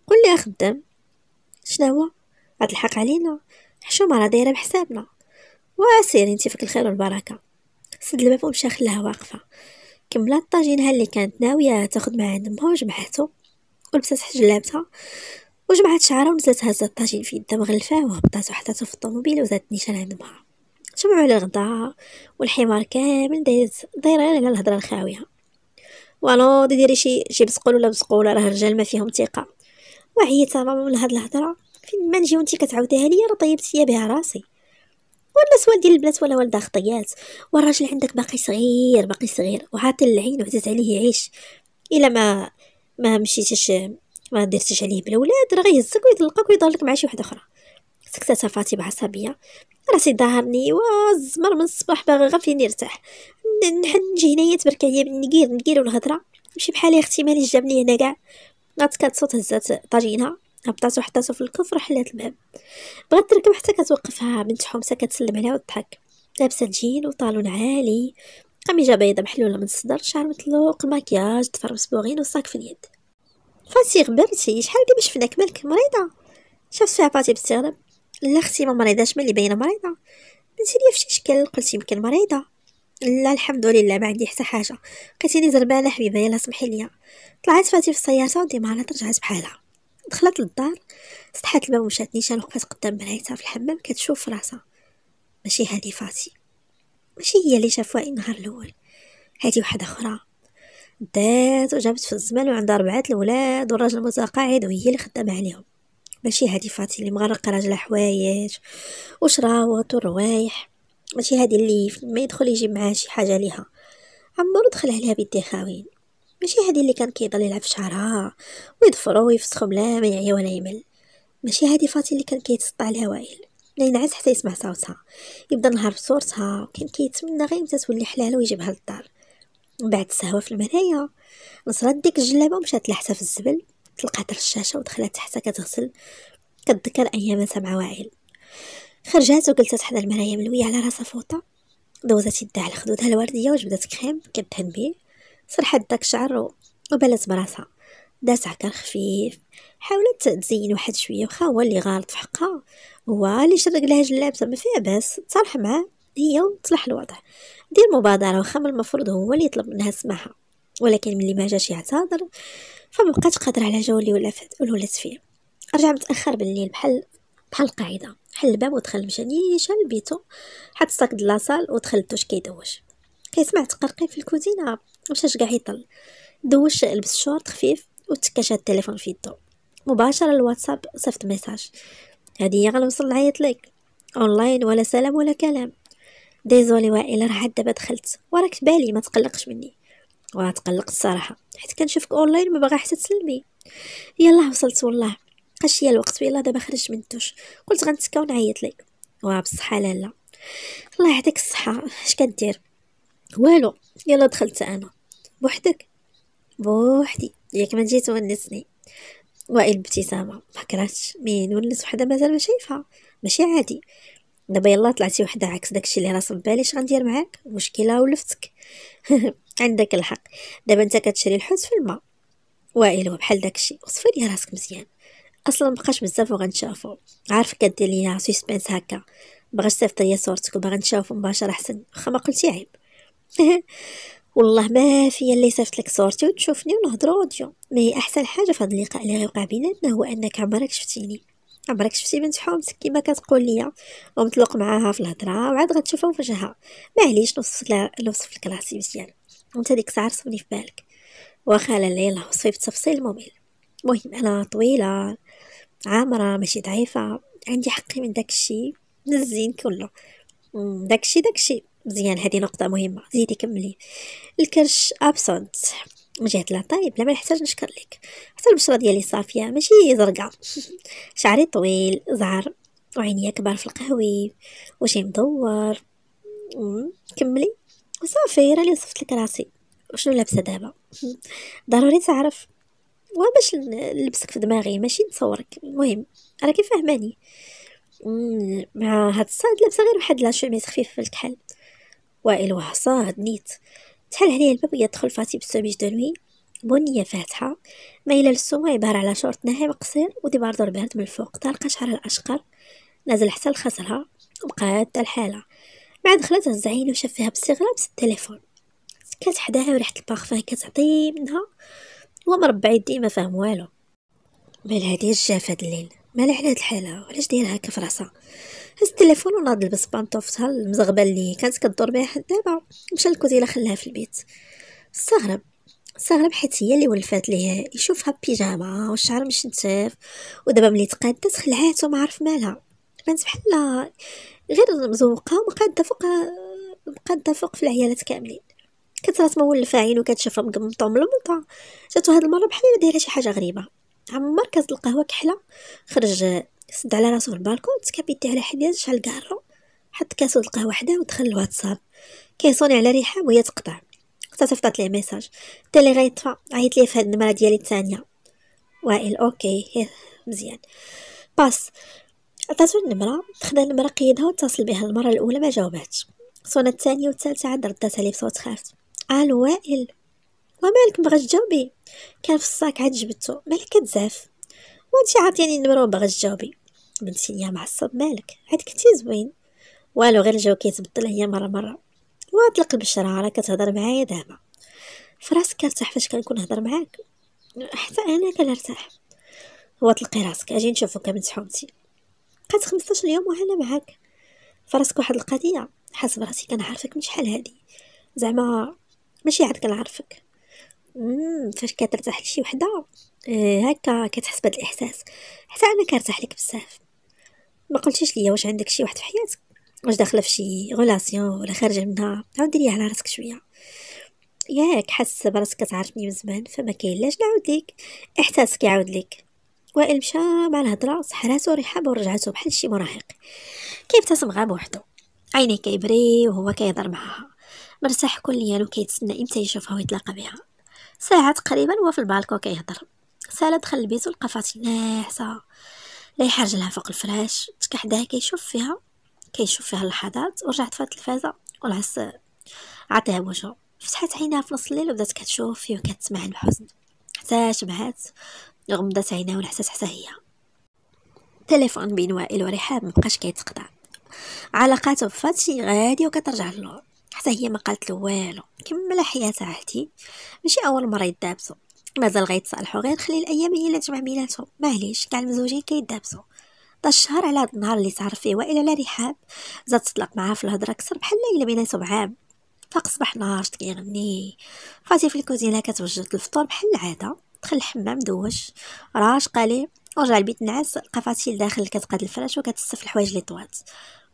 قول ليها خدام شنو هو غتلحق علينا حشومة راه دايرة بحسابنا وسير انت فيك الخير والبركة سد الباب ومشى خلاها واقفة كملات طاجينها اللي كانت ناوية تاخد معها عند وجمعته وجمعاتو ولبسات جلابتها وجمعات شعرها ونزلت هزت الطاجين في يدها مغلفاه وهبطات وحطاتو في الطوموبيل وزادت نيشان عند مها تجمعوا على الغداء والحمار كامل دايز دايره على الهضره الخاويه والو ديري شي شي بسقول ولا بسقوله راه الرجال ما فيهم ثقه وعيت ماما من هاد الهضره فين ما نجي وانت كتعاوديها ليا راه طيبت فيا بها راسي ولا ديال البنات ولا والدها خطيات والراجل عندك باقي صغير باقي صغير وعاطل العين وعزاز عليه يعيش الا ما ما مشيتيش ما درتيش عليه بالولاد راه غيهزك ويطلقك ويضلك مع شي وحده اخرى سكتات فاطمه عصبيه راسي ظهرني وزمر من الصباح باغي غير فين يرتاح نحن نجي هنايا تبارك عليا نقير نقير الهضره ماشي بحالي اختي مالي جابني هنا كاع غات كانت صوت هزات طاجينها هبطاتو حطاتو في الكفر حلات الباب بغات تركب حتى كتوقفها بنت حمسه كتسلم عليها وتضحك لابسه جين وطالون عالي قميجه بيضه محلوله من الصدر شعر مطلوق المكياج ضفر مصبوغين وصاك في اليد فاتي غبرتي شحال كيما شفناك مالك مريضه شافت فيها فاتي بستغرب لا اختي ما مريضاش ملي باينه مريضه بنتي ليا فشي شكل قلت يمكن مريضه لا الحمد لله ما عندي حتى حاجه لقيتيني زربانه حبيبه يلا سمحي ليا طلعت فاتي في السياره وديمارات رجعت بحالها دخلت للدار سطحات الباب ومشات نيشان وقفات قدام مرايتها في الحمام كتشوف راسها ماشي هادي فاتي ماشي هي اللي شافوها النهار الاول هادي واحده اخرى دات وجابت في الزمان وعندها ربعه الاولاد والراجل متقاعد وهي اللي خدامه عليهم ماشي هادي فاتي اللي مغرقه راجلها حوايج وشراوط وروايح ماشي هادي اللي ما يدخل يجيب معاه شي حاجه ليها عمرو دخل عليها بيديه خاوين ماشي هادي اللي كان كيضل يلعب في شعرها ويضفرو ويفسخو بلا ما يعيا ولا يمل ماشي هادي فاتي اللي كان كيتسطع عليها وائل لا ينعس حتى يسمع صوتها يبدا نهار بصورتها وكان كيتمنى غير متى تولي حلاله ويجيبها للدار من بعد السهوه في المرايا نصرات ديك الجلابه ومشات لحتها في الزبل تلقات الرشاشة ودخلت تحتها كتغسل كتذكر أياماتها مع وائل خرجات وجلست حدا المرايا ملوية على راسها فوطة دوزت يدها على خدودها الوردية وجبدت كريم كدهن بيه صرحت داك الشعر وبلت براسها دات عكر خفيف حاولت تزين واحد شويه واخا هو اللي غالط في حقها هو اللي شرق لها جلابته ما فيها باس تصالح معاه هي وتصلح الوضع دير مبادره واخا من المفروض هو اللي يطلب منها سماحه ولكن ملي ما جاش يعتذر فمبقيت قادره على جولي ولا ولات فيه رجع متاخر بالليل بحال بحال القاعده حل الباب ودخل مشى نيشان لبيتو حط الصاك لاصال ودخل الدوش كيدوش كيسمع تقرقي في الكوزينه مشاش كاع يطل دوش لبس شورت خفيف وتكاش التليفون في يدو مباشره الواتساب صيفط ميساج هادي هي غنوصل نعيط لك اونلاين ولا سلام ولا كلام ديزولي وائل راه دابا دخلت وراك بالي ما تقلقش مني وغتقلق الصراحه حيت كنشوفك اونلاين ما باغا حتى تسلمي يلاه وصلت والله قاشيه الوقت ويلا دابا خرجت من الدوش قلت غنتسكا ونعيط لك واه بصحه لا لا الله يعطيك الصحه اش كدير والو يلا دخلت انا بوحدك بوحدي ياك ما جيت ونسني وائل ابتسامه ما كرهتش مين ونس وحده مازال ما شايفها ماشي عادي دابا يلا طلعتي وحده عكس داكشي اللي راه صبالي اش غندير معاك مشكله ولفتك [LAUGHS] عندك الحق دابا انت كتشري الحوت في الماء هو بحال داكشي وصفي لي راسك مزيان اصلا مبقاش بزاف وغنشافو عارف كدير ليا سسبنس هكا باغا تصيفط ليا صورتك وباغا نشافو مباشره احسن واخا ما قلتي عيب [LAUGHS] والله ما فيا اللي صيفط لك صورتي وتشوفني ونهضروا اوديو ما هي احسن حاجه في هذا اللقاء اللي غيوقع بيناتنا هو انك عمرك شفتيني عمرك شفتي بنت حومتك كيما كتقول ليا ومطلق معاها في الهضره وعاد غتشوفها في وجهها معليش نوصف لك راسي مزيان انت ديك الساعه رسمني في بالك واخا لالا يلا وصفي تفصيل الموبيل المهم انا طويله عامره ماشي ضعيفه عندي حقي من داكشي من الزين كله داكشي داكشي مزيان هذه نقطه مهمه زيدي كملي الكرش ابسنت من جهه لا طيب لا ما نحتاج نشكر لك حتى البشره ديالي صافيه ماشي زرقاء [LAUGHS] شعري طويل زعر وعينيا كبار في القهوي وشي مدور كملي صافي راني وصفت لك راسي وشنو لابسه دابا ضروري تعرف وباش نلبسك في دماغي ماشي نصورك المهم راكي فاهماني مع هاد الصاد لابسه غير واحد لاشوميز خفيف في الكحل وائل صاد نيت تحل عليه الباب ويدخل فاتي بالسوميج دو بنية فاتحة مايلة للسما عبارة على شورت ناعم قصير باردور بارد من الفوق تلقى شعرها الأشقر نازل حتى لخصرها وبقى الحالة مع دخلتها الزعيل وشاف فيها باستغراب التليفون سكات حداها وريحة البارفان كتعطي منها مربع يدي ما فاهم والو مال هادي الجافة هاد الليل مال على هاد الحالة وعلاش داير هكا في راسها هز التليفون وناض لبس بانطوفتها المزغبة اللي كانت كدور بها حد دابا مشى للكوزينة خلاها في البيت استغرب استغرب حيت هي اللي ولفات ليه يشوفها بيجامة والشعر مشنتف ودابا ملي تقادت خلعاتو ما عرف مالها بانت بحال غير مزوقه وبقى فوق بقى نتفق في العيالات كاملين كثرت ما ولف عينو كتشوفها مقمطه وملمطه جاتو هاد المره بحال دايره شي حاجه غريبه عمر كاز القهوه كحله خرج سد على راسو البالكون تكابيتي على حديد شحال كارو حط كاسو القهوه حداه ودخل الواتساب كيصوني على ريحه وهي تقطع حتى صيفطات ليه ميساج تا لي غيطفى عيط ليه في هاد النمره ديالي التانية وائل اوكي مزيان باس عطاتو النمره خدا النمره قيدها واتصل بها المره الاولى ما جاوباتش صونا الثانيه والثالثه عاد ردات عليه بصوت خافت الو وائل ومالك مبغاش تجاوبي كان في الصاك عاد جبدتو مالك كتزاف وانتي عاطياني النمره ومبغاش تجاوبي بنتي يا معصب مالك عاد كنتي زوين والو غير الجو كيتبدل هي مره مره واطلق البشرة راه كتهضر معايا دابا فراسك كرتاح فاش كنكون نهضر معاك حتى انا كنرتاح هو طلقي راسك اجي نشوفك بنت حومتي بقات 15 يوم وانا معاك فراسك واحد القضيه حاس براسي كنعرفك من شحال هادي زعما ماشي عاد كنعرفك فاش كترتاح لشي وحده آه هكا كتحس بهذا الاحساس حتى انا كنرتاح لك بزاف ما قلتيش ليا واش عندك شي واحد في حياتك واش داخله في شي غولاسيون ولا خارجه منها عاود ليا على راسك شويه ياك حاسه براسك كتعرفني من زمان فما كاين لاش نعاود ليك احساسك يعاود ليك وائل مشى مع الهضره سحراتو رحابه ورجعاتو بحال شي مراهق كيبتسم غاب بوحدو عينيه كيبري وهو كيهضر معاها مرتاح كل ليالو وكيتسنى امتى يشوفها ويتلاقى بها ساعة تقريبا هو في البالكو كيهضر سالا دخل البيت ولقى فاطمه ناعسه يحرج لها فوق الفراش حداها كيشوف فيها كيشوف فيها اللحظات ورجعت فات التلفازة والعس عطيها بوجهو فتحت عينها في نص الليل وبدات كتشوف فيه وكتسمع الحزن حتى شبعات غمضت عينها ولحسات حتى هي تليفون بين وائل ورحاب مبقاش كيتقطع علاقاته بفاتشي غادي وكترجع للور حتى هي ما قالت له والو كمل حياتها عادي ماشي اول مره يدابسو مازال غيتصالحو غير خلي الايام هي اللي تجمع بيناتهم معليش كاع المزوجين كيدابسو دا الشهر على هاد النهار اللي تعرف فيه وائل على رحاب زاد تطلق معاه في الهضره كثر بحال ليله بيناتهم عام فاق صباح نهار كيغني فاتي في الكوزينه كتوجد الفطور بحال العاده دخل الحمام دوش راش قالي ورجع البيت نعس لقى فاتي داخل كتقاد الفراش وكتستف الحوايج اللي طوات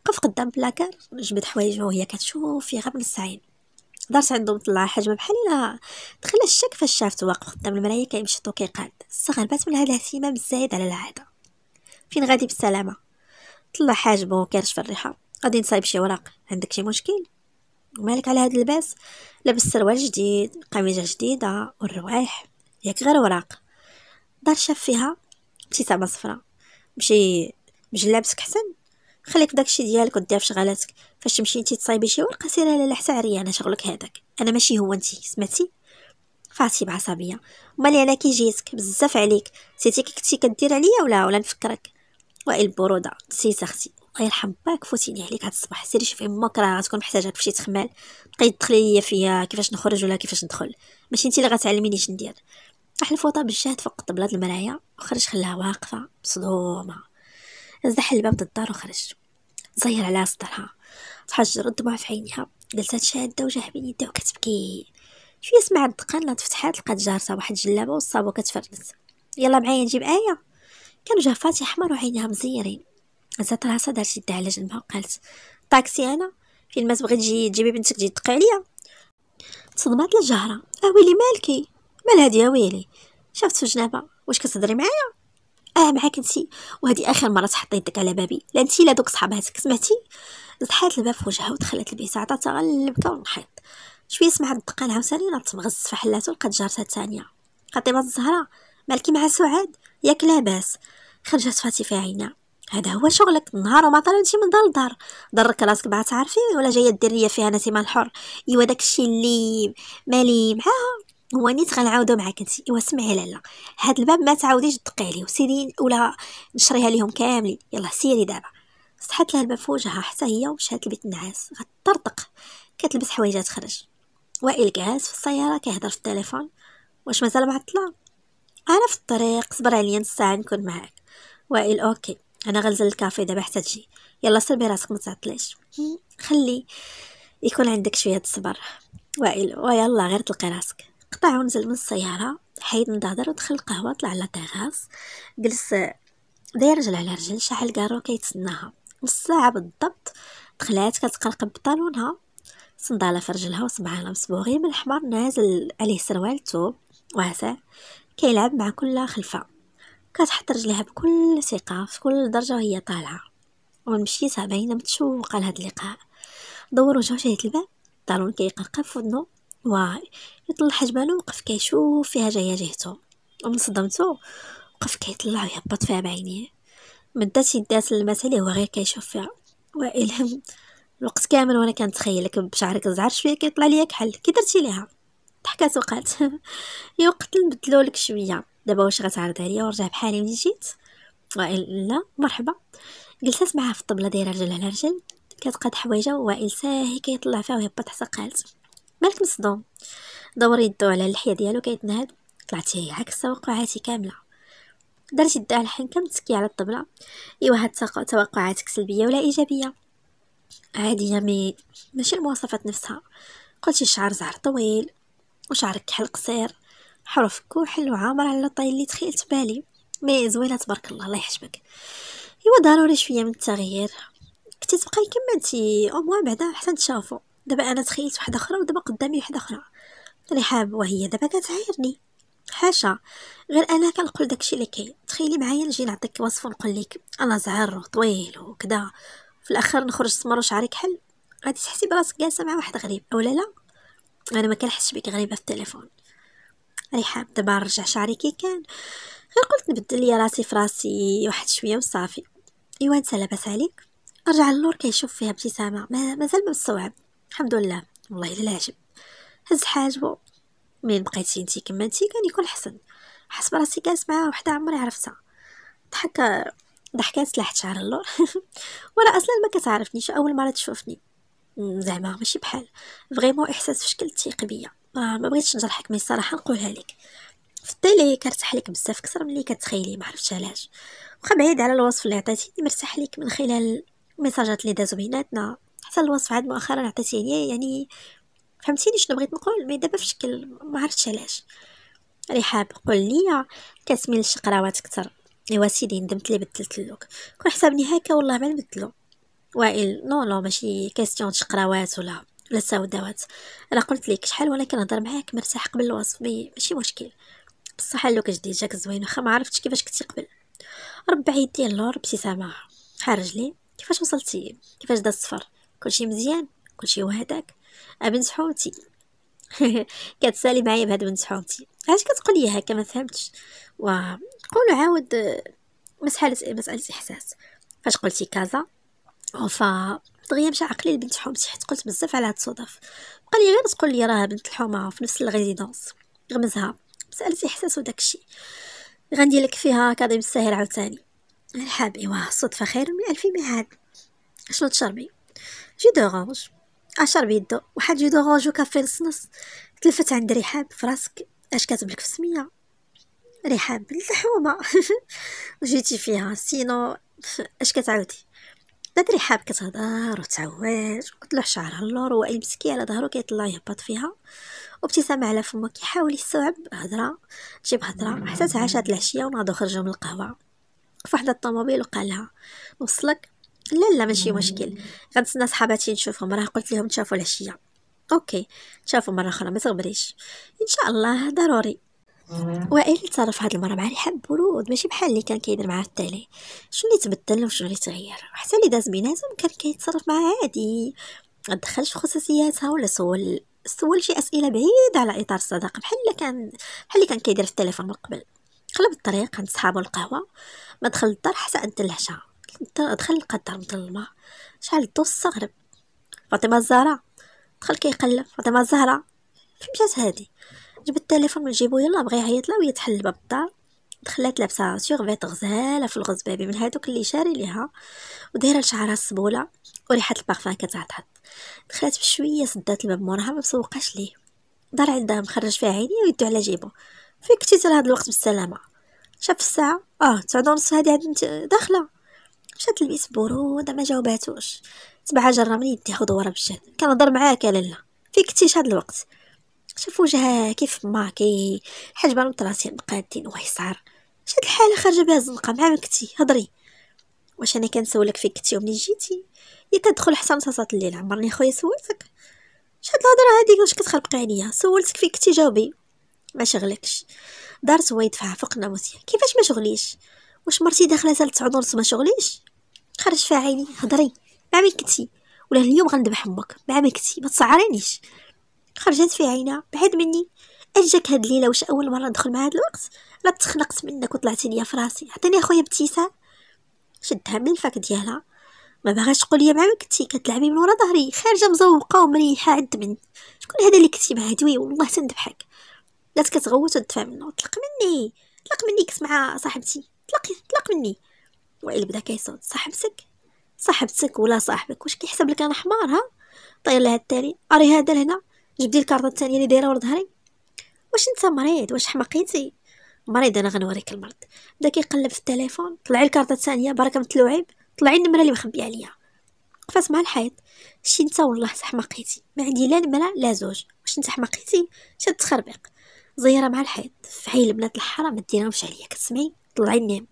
وقف قدام بلاكار جبد حوايجه وهي كتشوف في غاب من السعين دارت عندو مطلعه حجمه بحال لا دخل الشك فاش شافت واقف قدام المرايه كيمشي وكيقاد كيقاد استغربات من هذا الاهتمام الزايد على العاده فين غادي بالسلامه طلع حاجبه وكرش الريحه غادي نصايب شي وراق عندك شي مشكل مالك على هاد اللباس لابس سروال جديد قميجه جديده والروايح ياك غير وراق دار شاف فيها ابتسامه صفراء مشي مشي حسن خليك داكشي ديالك وديها في شغلاتك فاش تمشي انت تصايبي شي ورقه سيري على حتى عريانه شغلك هذاك انا ماشي هو انت سمعتي فاتي بعصبيه مالي انا كي جيتك بزاف عليك كي كنتي كدير عليا ولا ولا نفكرك وائل البروده سي اختي الله يرحم باك فوتيني عليك هاد الصباح سيري شوفي امك راه غتكون محتاجاك فشي تخمال بقيت تدخلي ليا فيا كيفاش نخرج ولا كيفاش ندخل ماشي انت اللي غتعلميني شندير راح الفوطة بالشهد فوق طبلات المرايا وخرج خلاها واقفة مصدومة زح الباب ضد الدار وخرج زير على صدرها تحجر الدموع في عينها جلسات شادة وجاه بين يديها وكتبكي شوية سمعت الدقان لا تفتحات لقات جارتها واحد الجلابة والصابو كتفرنس يلا معايا نجيب آية كان وجه فاتي حمر وعينها مزيرين هزات راسها دارت يدها على جنبها وقالت طاكسي أنا فين ما تبغي تجي تجيبي بنتك تجي تدق عليا تصدمات الجهرة أويلي مالكي مال هادي يا ويلي شافت جنابه واش كتهضري معايا اه معاك نتي وهادي اخر مره تحطي يدك على بابي لا نتي لا دوك صحاباتك سمعتي زحات الباب في وجهها ودخلت البيت عطاتها غير ونحيط شويه سمعت الدقان عاوتاني نط مغز في حلاته لقات جارتها الثانيه خطيبه الزهره مالكي مع سعاد ياك لاباس خرجت فاتي في عينا هذا هو شغلك النهار وما طلبتي من دار لدار ضرك راسك بعد تعرفي ولا جايه دير ليا فيها نسيمه الحر ايوا داكشي اللي مالي معاها هو نيت غنعاودو معاك انت ايوا سمعي لالا هاد الباب ما تعاوديش تدقي عليه وسيري ولا نشريها ليهم كاملين يلا سيري دابا صحات لها الباب في وجهها حتى هي ومشات لبيت النعاس غطرطق كتلبس حوايجها تخرج وائل جالس في السياره كيهضر في التليفون واش مازال معطله انا في الطريق صبر عليا نص ساعه نكون معاك وائل اوكي انا غنزل الكافي دابا حتى تجي يلا سربي راسك ما تعطليش خلي يكون عندك شويه الصبر وائل ويلا غير تلقي راسك قطع ونزل من السيارة حيد من دهدر ودخل القهوة طلع على تيغاس جلس داير رجل على رجل شحال كارو كيتسناها نص ساعة بالضبط دخلات كتقلقب بطالونها صندالة في رجلها وصبعها مصبوغين من الحمر نازل عليه سروال توب واسع كيلعب مع كل خلفة كتحط رجلها بكل ثقة في كل درجة وهي طالعة ومشيتها باينة متشوقة لهاد اللقاء دور وجهه شاهد الباب طالون كيقرقب في ودنو واي يطلع حجبانو وقف كيشوف فيها جايه جهته ومن صدمتو وقف كيطلع ويهبط فيها بعينيه مدات يدات للمات هو غير كيشوف فيها والهم الوقت كامل وانا كنتخيلك بشعرك الزعر شويه كيطلع ليا كحل كي درتي ليها ضحكات وقعت [LAUGHS] يا وقت نبدلو لك شويه دابا واش غتعرض عليا ورجع بحالي ملي جيت وائل لا مرحبا جلست معها في الطبله دايره رجل على رجل كتقاد حوايجها وائل ساهي كيطلع فيها ويهبط حتى قالت مالك مصدوم دور يدو على اللحيه ديالو كيتنهد طلعت هي عكس توقعاتي كامله درت يدها على الحنكه متكيه على الطبله ايوا هاد توقعاتك سلبيه ولا ايجابيه عاديه مي ماشي المواصفات نفسها قلتي شعر زعر طويل وشعرك كحل قصير حرف كحل وعامر على الطيل اللي تخيلت بالي مي زوينه تبارك الله الله يحشمك ايوا ضروري شويه من التغيير كنتي تبقاي كما انتي او بعدا حتى نتشافو دابا انا تخيلت واحده اخرى ودابا قدامي واحده اخرى اللي حاب وهي دابا كتعايرني حاشا غير انا كنقول داكشي اللي كاين تخيلي معايا نجي نعطيك وصف ونقول لك انا زعر طويل وكذا في الاخر نخرج سمر وشعري كحل غادي تحسي براسك جالسه مع واحد غريب اولا لا انا ما كنحسش بك غريبه في التليفون ريحاب دابا نرجع شعري كي كان غير قلت نبدل لي راسي في راسي واحد شويه وصافي ايوا انت لاباس عليك رجع اللور كيشوف فيها ابتسامه مازال ما مستوعب الحمد لله والله الا العجب هز حاجبو من بقيتي انتي كما انتي كان يكون حسن حسب راسي كاس مع وحده عمري عرفتها ضحك ضحكات سلاح شعر اللور [LAUGHS] ولا اصلا ما كتعرفنيش اول مره تشوفني زعما ماشي بحال فريمون احساس في شكل الثيق بيا آه ما بغيتش نجرحك مي الصراحه نقولها لك في التيلي كرتاح لك بزاف اكثر من اللي كتخيلي ما عرفتش علاش واخا بعيد على الوصف اللي عطيتيني مرتاح لك من خلال الميساجات اللي دازو بيناتنا حتى الوصف عاد مؤخرا عطيتيني يعني فهمتيني شنو بغيت نقول مي دابا فشكل ما عرفتش علاش رحاب قول ليا كتميل للشقراوات اكثر ايوا سيدي ندمت لي بدلت اللوك كون حسابني هكا والله ما نبدلو وائل نو نو ماشي كاستيون شقراوات ولا ولا سوداوات انا قلت لك شحال وانا كنهضر معاك مرتاح قبل الوصف مي ماشي مشكل بصح اللوك جديد جاك زوين واخا ما عرفتش كيفاش كنتي قبل ربع يدي اللور ابتسامه حارجلي كيفاش وصلتي كيفاش دا السفر كلشي مزيان كلشي وهداك ابنت حومتي [LAUGHS] كتسالي معايا بهاد بنت حومتي علاش كتقول لي هكا ما فهمتش وقولوا عاود مساله مساله احساس فاش قلتي كازا وفا دغيا مشى عقلي لبنت حومتي حيت قلت بزاف على هاد الصدف بقى لي غير تقول لي راه بنت الحومه في نفس الغيزيدونس غمزها مساله احساس وداكشي غندير لك فيها كاضي بالساهل عاوتاني الحاب ايوا الصدفه خير من الف ميعاد شنو تشربي جي دو غوج بيدو واحد جي دو غوج وكافي لصنص تلفت عند رحاب فراسك اش كاتبلك في سمية رحاب الحومة جيتي فيها سينو اش كتعاودي داد رحاب كتهضر وتعوج وطلع شعرها اللور وائل على ظهرو كيطلع يهبط فيها وابتسامة على فمو كيحاول يستوعب هضرة تجيب هضرة حتى تعاش هاد العشية وناضو خرجو من القهوة فواحد الطوموبيل وقالها نوصلك لا لا ماشي مشكل غنتسنى صحاباتي نشوفهم راه قلت لهم تشافوا العشيه اوكي تشافوا مره اخرى ما تغبريش ان شاء الله ضروري وائل تصرف هاد المره مع ريحه برود ماشي بحال اللي كان كيدير معاه التالي شنو اللي تبدل وشنو اللي تغير حتى اللي داز بيناتهم كان كيتصرف معاه عادي ما دخلش في خصوصياتها ولا سول سول شي اسئله بعيده على اطار الصداقه بحال اللي كان بحال اللي كان كيدير في التليفون من قبل قلب الطريق عند صحابو القهوه ما دخل الدار حتى انت العشاء دخل لقى الدار مظلمه شحال الضو استغرب فاطمه الزهراء دخل كيقلب فاطمه الزهراء فين مشات هادي جبت التليفون من جيبو يلا بغى يعيط لها وهي تحل باب الدار دخلات لابسه سيغفيت غزاله في الغزبابي من هادوك اللي شاري ليها ودايره لشعرها السبولة وريحه البارفان كتعطحط دخلات بشويه سدات الباب مورها مسوقاش ليه دار عندها مخرج فيها عينيه ويدو على جيبو فين كنتي لهاد الوقت بالسلامه شاف الساعه اه تسعة ونص هادي عاد داخله مشات لميس برودة ما جاوباتوش تبعها جرى من يدي ورا بالجهد كنهضر معاك يا لالا فيك كنتيش هاد الوقت شوف وجهها كيف كي حجبها من طراسين مقادين ويصار شاد الحالة خارجة بها الزنقة مع مكتي هضري واش انا كنسولك فيك كنتي ومنين جيتي يا كتدخل حتى نصاصات الليل عمرني خويا سولتك شاد الهضره هادي واش كتخربق عليا سولتك فيك كنتي جاوبي ما شغلكش دار زويد فوق الناموسيه كيفاش ما شغليش واش مرتي داخله سالت عمر ما شغليش خرج عيني هضري مع مين كنتي ولا اليوم غندبح امك مع مين كنتي ما تصعرينيش خرجت في عينها بعيد مني اجاك هاد الليله واش اول مره ندخل مع هاد الوقت لا تخنقت منك وطلعتي ليا فراسي عطيني اخويا ابتسام شدها من الفك ديالها ما باغاش تقول لي مع كنتي كتلعبي من ورا ظهري خارجه مزوقه ومريحه عند من شكون هذا اللي كنتي مع هدوي والله تندبحك لا كتغوت وتدفع منه طلق مني طلق مني كنت مع صاحبتي طلق طلق مني وائل بدا كيصوت صاحبتك صاحبتك ولا صاحبك واش كيحسب لك انا حمار ها طير لها التالي اري هذا لهنا جبدي الكارطه الثانيه اللي دايره ورا ظهري واش انت مريض واش حماقيتي مريض انا غنوريك المرض بدا كيقلب في التليفون طلعي الكارطه الثانيه بركه متلوعب طلعي النمره اللي مخبيه عليا قفات مع الحيط شي نتا والله حماقيتي ما عندي لا نمره لا زوج واش انت حماقيتي شاد تخربق زيارة مع الحيط في عيل بنات الحرام ما ديرهمش عليا كتسمعي طلعي النمرة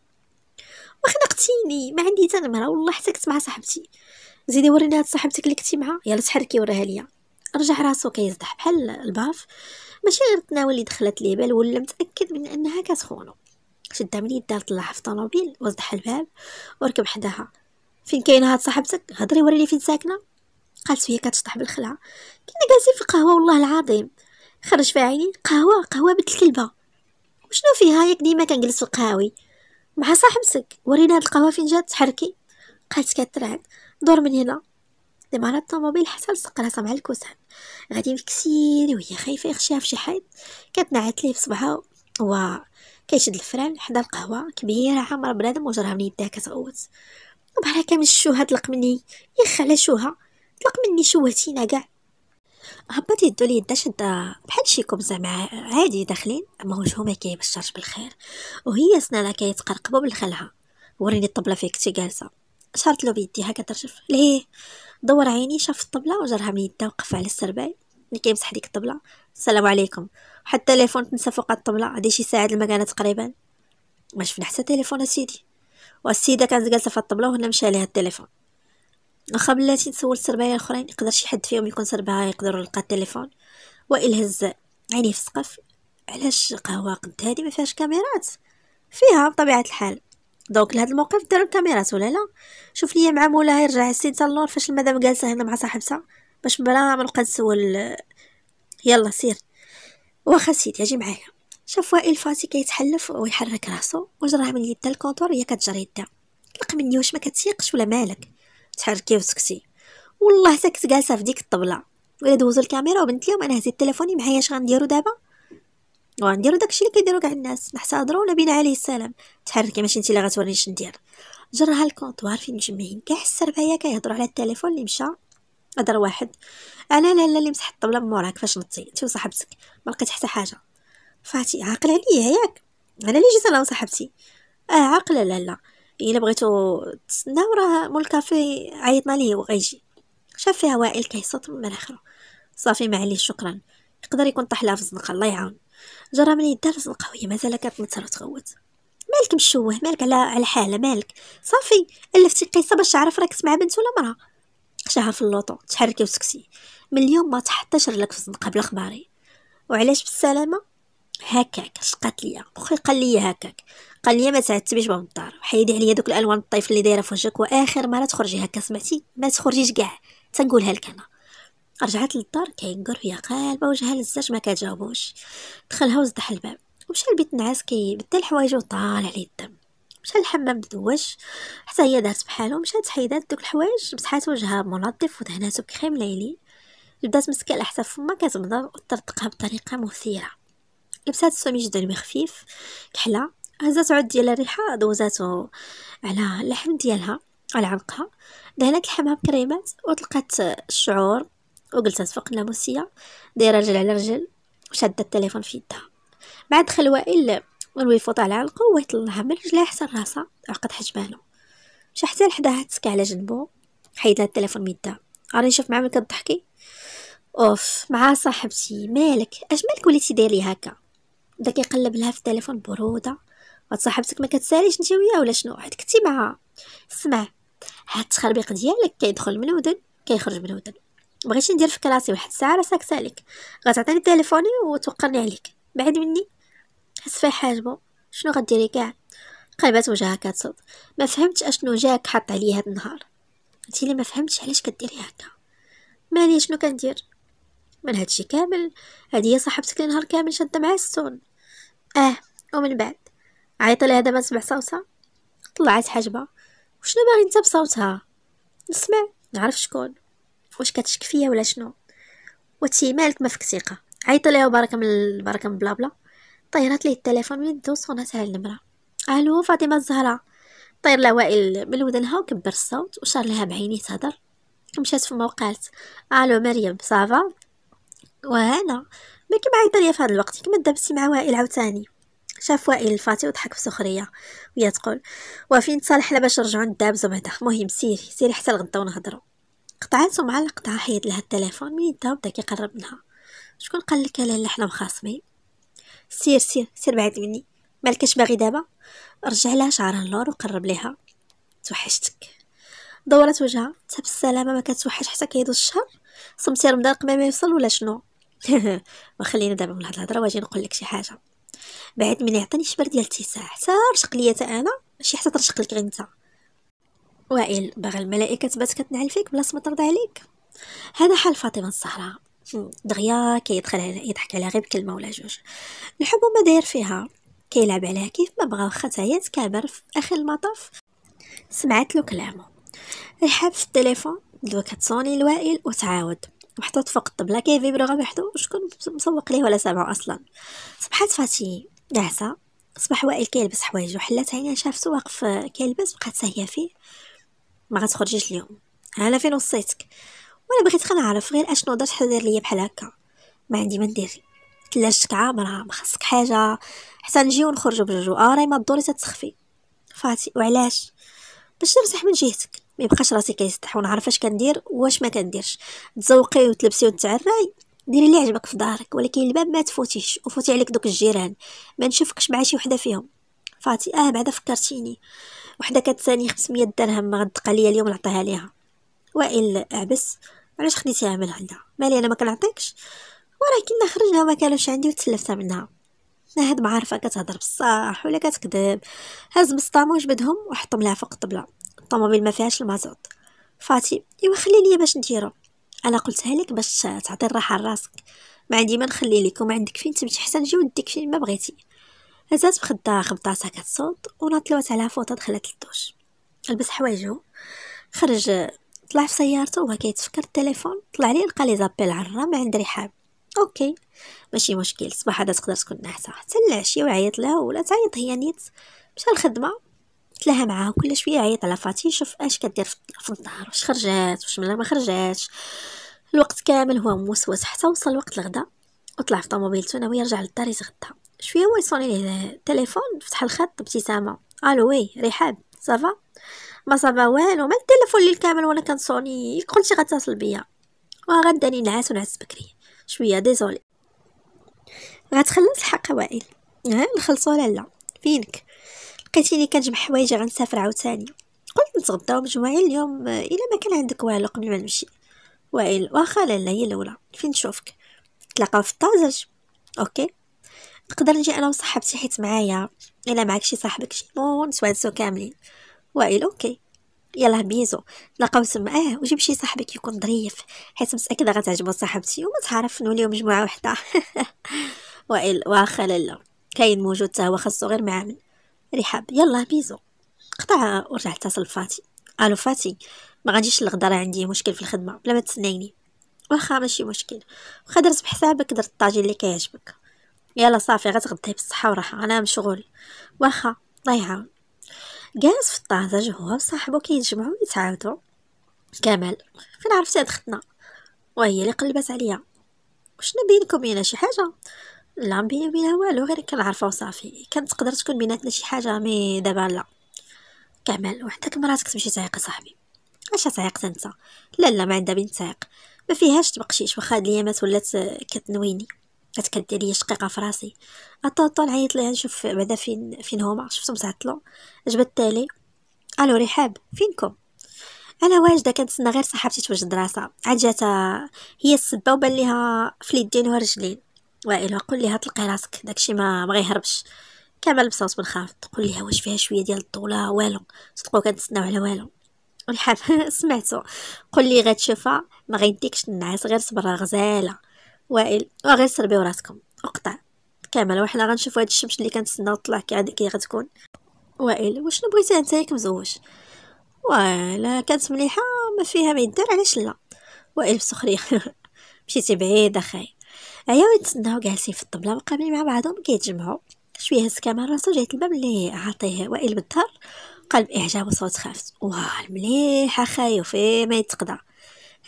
خنقتيني ما عندي حتى نمره والله حتى كنت مع صاحبتي زيدي وريني هاد صاحبتك اللي كنتي معها يلا تحركي وراها ليا رجع راسو كيزدح بحال الباف ماشي غير التناول اللي دخلت ليه بال ولا متاكد من انها كتخونو شدها من يدها طلعها في الطوموبيل وزدح الباب وركب حداها فين كاينه هاد صاحبتك هضري وريني فين ساكنه قالت هي كتشطح بالخلعه كنا جالسين في القهوه والله العظيم خرج في عيني قهوه قهوه بنت الكلبه وشنو فيها ياك ديما كنجلس في القهاوي مع صاحبتك ورينا هاد القهوه فين جات تحركي بقات كترعد دور من هنا دابا على الطوموبيل حتى لصق راسها مع الكوسان غادي بكثير وهي خايفه يخشيها في شي حيط كتنعت ليه بصبعها و كيشد الفران حدا القهوه كبيره عامره بنادم وجرها من يديها كتغوت وبحال هكا من الشوهه طلق مني يخ على شوها طلق مني شوهتينا كاع هبط يدو ليدا شدة بحال شي كوب زعما عادي داخلين اما وجهو ما كيبشرش بالخير وهي سنانها كيتقرقبو من خلها وريني الطبلة فيك كنتي جالسة شارت له بيديها كترجف ليه دور عيني شاف الطبلة وجرها من يدا وقف على السرباي ملي كيمسح ديك الطبلة السلام عليكم حتى التليفون تنسى فوق الطبلة هادي شي ساعة المكانة تقريبا ما شفنا حتى تليفون اسيدي والسيدة كانت جالسة في الطبلة وهنا مشى ليها التليفون واخا بلاتي نسول سربايا الاخرين يقدر شي حد فيهم يكون سرباها يقدر يلقى التليفون وائل هز عينيه في السقف علاش قهوه قد هادي ما فيهاش كاميرات فيها بطبيعه الحال دونك لهذا الموقف داروا الكاميرات ولا لا شوف ليا مع مولاها يرجع السيد تالور فاش المدام جالسه هنا مع صاحبتها باش بلا ما نبقى نسول يلا سير واخا سيدي اجي معايا شاف وائل فاتي كيتحلف ويحرك راسو وجراه من يد الكونتور هي كتجري يدها طلق مني واش ما كتسيقش ولا مالك تحركي وسكتي والله حتى كنت جالسه في ديك الطبله ولا دوزو الكاميرا وبنت اليوم انا هزيت تليفوني معايا اش غنديرو دابا غنديرو داكشي اللي كيديرو كاع الناس ولا ونبينا عليه السلام تحركي ماشي انت اللي غتوريني اش ندير جرها الكونط وعارفين مجمعين كاع السربايه كيهضروا على التليفون اللي مشى هضر واحد انا لا لا اللي مسح الطبله من موراك فاش نطي انت وصاحبتك ما لقيت حتى حاجه فاتي عاقل عليا ياك انا اللي جيت انا وصاحبتي اه عاقله لا لا الا بغيتو تسناو راه مول الكافي عيط هو وغيجي شاف فيها وائل كيصوت من اخره صافي معليش شكرا يقدر يكون طاح لها في الزنقه الله يعاون جرى من يدها في الزنقه وهي مازال كتمثل وتغوت مالك مشوه مالك على على حاله مالك صافي الفتي قصه باش تعرف راك مع بنت ولا مرا شاها في اللوطو تحركي وسكتي من اليوم ما تحطش لك في الزنقه بلا خباري وعلاش بالسلامه هكاك شقات ليا اخويا قال لي هكاك قال لي ما تعتبيش باب الدار وحيدي عليا دوك الالوان الطيف اللي دايره في وجهك واخر مره تخرجي هكا سمعتي ما تخرجيش كاع تنقولها لك انا رجعت للدار كينقر هي قالبه وجهها لزاج ما كتجاوبوش دخلها وزدح الباب ومشى لبيت نعاس كيبدل حوايجو وطالع عليه الدم مشى للحمام بدوش حتى هي دارت بحالو مشات حيدات دوك الحوايج مسحات وجهها منظف ودهناتو بكريم ليلي بدات مسكه لحسها فما كتمضى وترتقها بطريقه مثيره لبسات سوميج جدا خفيف كحله هزات عود ديال الريحه دوزاتو على اللحم ديالها على عنقها دهنت لحمها بكريمات وطلقات الشعور وجلسات فوق الناموسيه دايره رجل على رجل وشاده التليفون في يدها بعد دخل وائل والويفوط على عنقه ويطلعها من رجلها حتى راسها عقد حجبانه مش حتى لحداها تسكى على جنبو حيد لها التليفون من يدها راني نشوف مع من كضحكي اوف مع صاحبتي مالك اش مالك وليتي دايري هكا بدا كيقلب لها في التليفون بروده هاد صاحبتك ما كتساليش انت وياها ولا شنو واحد كنتي معاها سمع هاد التخربيق ديالك كيدخل من ودن كيخرج من ودن بغيتي ندير في كلاسي واحد الساعه راه ساكت عليك غتعطيني تليفوني وتوقرني عليك بعد مني حس في حاجبو شنو غديري كاع قلبات وجهها كتصد ما فهمتش اشنو جاك حط عليا هاد النهار انت اللي ما فهمتش علاش كديري هكا مالي شنو كندير من هادشي كامل هادي هي صاحبتك النهار كامل شاده مع السون اه ومن بعد عيط لها دابا نسمع صوتها طلعت حجبها وشنو باغي انت بصوتها نسمع نعرف شكون واش كتشك فيا ولا شنو وتي مالك ما فيك ثقه عيط لها بركه من البركه من بلا بلا طيرات ليه التليفون من يدو صونات على النمره الو فاطمه الزهراء طير لها وائل من ودنها وكبر الصوت وشار لها بعيني تهضر مشات فما وقالت الو مريم صافا وهنا ما كيما عيط ليا في هذا الوقت كيما دابتي مع وائل عاوتاني شاف وائل الفاتي وضحك بسخريه وهي تقول وفين تصالحنا باش نرجعو ندابزو بعدا مهم سيري سيري حتى لغدا ونهضروا قطعت ومع القطعه حيد لها التليفون مين انت بدا كيقرب منها شكون قال لك لالا حنا مخاصمين سير سير سير بعد مني مالكش باغي دابا رجع لها شعرها اللور وقرب ليها توحشتك دورت وجهها تا بالسلامه ما كتوحش حتى كيدوز الشهر صمتي رمضان قبل ما يوصل ولا شنو وخلينا [LAUGHS] دابا من هاد الهضره واجي نقول لك شي حاجه بعد من يعطيني شبر ديال التساع حتى رشق ليا حتى انا ماشي حتى ترشق لك غير انت وائل باغا الملائكه تبات كتنعل فيك بلاص ما ترضى عليك هذا حال فاطمه الزهراء دغيا كيدخل على يضحك عليها غير بكلمه ولا جوج الحب ما داير فيها كيلعب عليها كيف ما بغا واخا هي تكابر في اخر المطاف سمعت له كلامه الحب في التليفون دوا كتصوني لوائل وتعاود محطوط فوق الطبله كيفيبرو غير بحدو شكون مسوق ليه ولا سامعو اصلا صبحات فاتي نعسة صباح وائل كيلبس حوايجو حلات عينيه شاف سواق كيلبس بقات ساهيه فيه ما غتخرجيش اليوم انا فين وصيتك وانا بغيت كنعرف غير اشنو درت حدير ليا بحال هكا ما عندي ما ندير تلاشتك عامرة ما خصك حاجة حتى نجيو نخرجو بجوج آه، راهي ما الدوري تتخفي فاتي وعلاش باش نرتاح من جهتك ما يبقاش راسي كيسطح ونعرف اش كندير واش ما كنديرش تزوقي وتلبسي وتعري ديري اللي عجبك في دارك ولكن الباب ما تفوتيش وفوتي عليك دوك الجيران ما نشوفكش مع شي وحده فيهم فاتي اه بعدا فكرتيني وحده كتساني 500 درهم ما غدق ليا اليوم نعطيها ليها وائل عبس علاش خديتيها من عندها مالي انا ما كنعطيكش ولكن خرجها ما كانوش عندي وتسلفتها منها هاد معارفه كتهضر بصح ولا كتكذب هز بسطامو وجبدهم وحطهم لها فوق الطبله الطوموبيل ما فيهاش المازوت فاتي ايوا خلي ليا باش نديرو انا قلتها لك باش تعطي الراحه لراسك ما عندي ما نخلي لك وما عندك فين تمشي حتى نجي وديك فين ما بغيتي هزات بخدا خبطاتها كتصوت ونطلوات على فوطه دخلت للدوش لبس حوايجو خرج طلع في سيارته وهو كيتفكر التليفون طلع ليه لقى لي زابيل عرا ما عند رحاب اوكي ماشي مشكل صباح هذا تقدر تكون نعسه حتى العشيه وعيط لها ولا تعيط هي نيت مشى الخدمه تلاها معاه كل شويه عيط على فاتي شوف اش كدير في الدار واش خرجات واش ما خرجاتش الوقت كامل هو موسوس حتى وصل وقت الغدا وطلع في طوموبيلته ناوي يرجع للدار يتغدى شويه هو يصوني ليه التليفون فتح الخط ابتسامه الو وي رحاب صافا ما صافا والو ما التليفون الليل كامل وانا كنصوني قلتي غتصل بيا وغداني آه، نعاس ونعس بكري شويه ديزولي غتخلص الحق وائل ها نخلصو ولا لا فينك لقيتيني كنجمع حوايجي غنسافر عاوتاني قلت نتغداو مجموعين اليوم آه، الا ما كان عندك والو قبل ما نمشي وائل واخا لالا هي الاولى فين نشوفك نتلاقاو في الطازج اوكي نقدر نجي انا وصاحبتي حيت معايا الا معاك شي صاحبك شي مون سوانسو كاملين وائل اوكي يلا بيزو نلقاو تماه آه، وجيب شي صاحبك يكون ظريف حيت متاكده غتعجبو صاحبتي وما تعرف نوليو مجموعه وحده [LAUGHS] وائل واخا لالا كاين موجود تا هو خاصو غير معامل رحاب يلا بيزو قطع ورجع اتصل فاتي الو فاتي ما غاديش الغدا راه عندي مشكل في الخدمه بلا ما تسنيني واخا ماشي مشكل واخا درت بحسابك درت الطاجين اللي كيعجبك يلا صافي غتغدي بالصحه وراحه انا مشغول واخا الله يعاون جالس في الطازج هو وصاحبو كيتجمعو ويتعاودو كمال فين عرفتي هاد ختنا وهي اللي قلبات عليا وشنو بينكم هنا شي حاجه لا بيني وبينها والو غير كنعرفها وصافي كانت تقدر تكون بيناتنا شي حاجه مي دابا لا كمل وحدك مراتك تمشي تعيق صاحبي اش تعيقت انت لا لا ما عندها بين تعيق ما فيهاش تبقشيش واخا هاد الايامات ولات كتنويني كانت كدير ليا شقيقه في راسي اطوطو نعيط ليها نشوف بعدا فين فين هما شفتهم تعطلوا جبت التالي الو رحاب فينكم انا واجده كنتسنى غير صاحبتي توجد راسها عاد جات هي السبه وبان ليها في اليدين ورجلين وائل قل ليها تلقي راسك داكشي ما بغى يهربش كامل بصوت خاف تقول ليها واش فيها شويه ديال الطوله والو صدقوا كنتسناو على والو والحب [LAUGHS] سمعتو قل لي غتشوفها ما غيديكش النعاس غير صبر غزاله وائل وغير سربيو راسكم اقطع كامل وحنا غنشوفوا هاد الشمس اللي كنتسناو طلع كي هذيك كي غتكون وائل وشنو بغيتي انت ياك مزوج ولا كانت مليحه ما فيها ما يدار علاش لا وائل بسخريه [LAUGHS] مشيتي بعيد اخي عياو يتسناو جالسين في الطبله مقامين مع بعضهم كيتجمعوا شويه هز كمان راسو جات الباب اللي عاطيه وائل بالدار قال باعجاب وصوت خافت واه مليحه خايفي ما يتقدر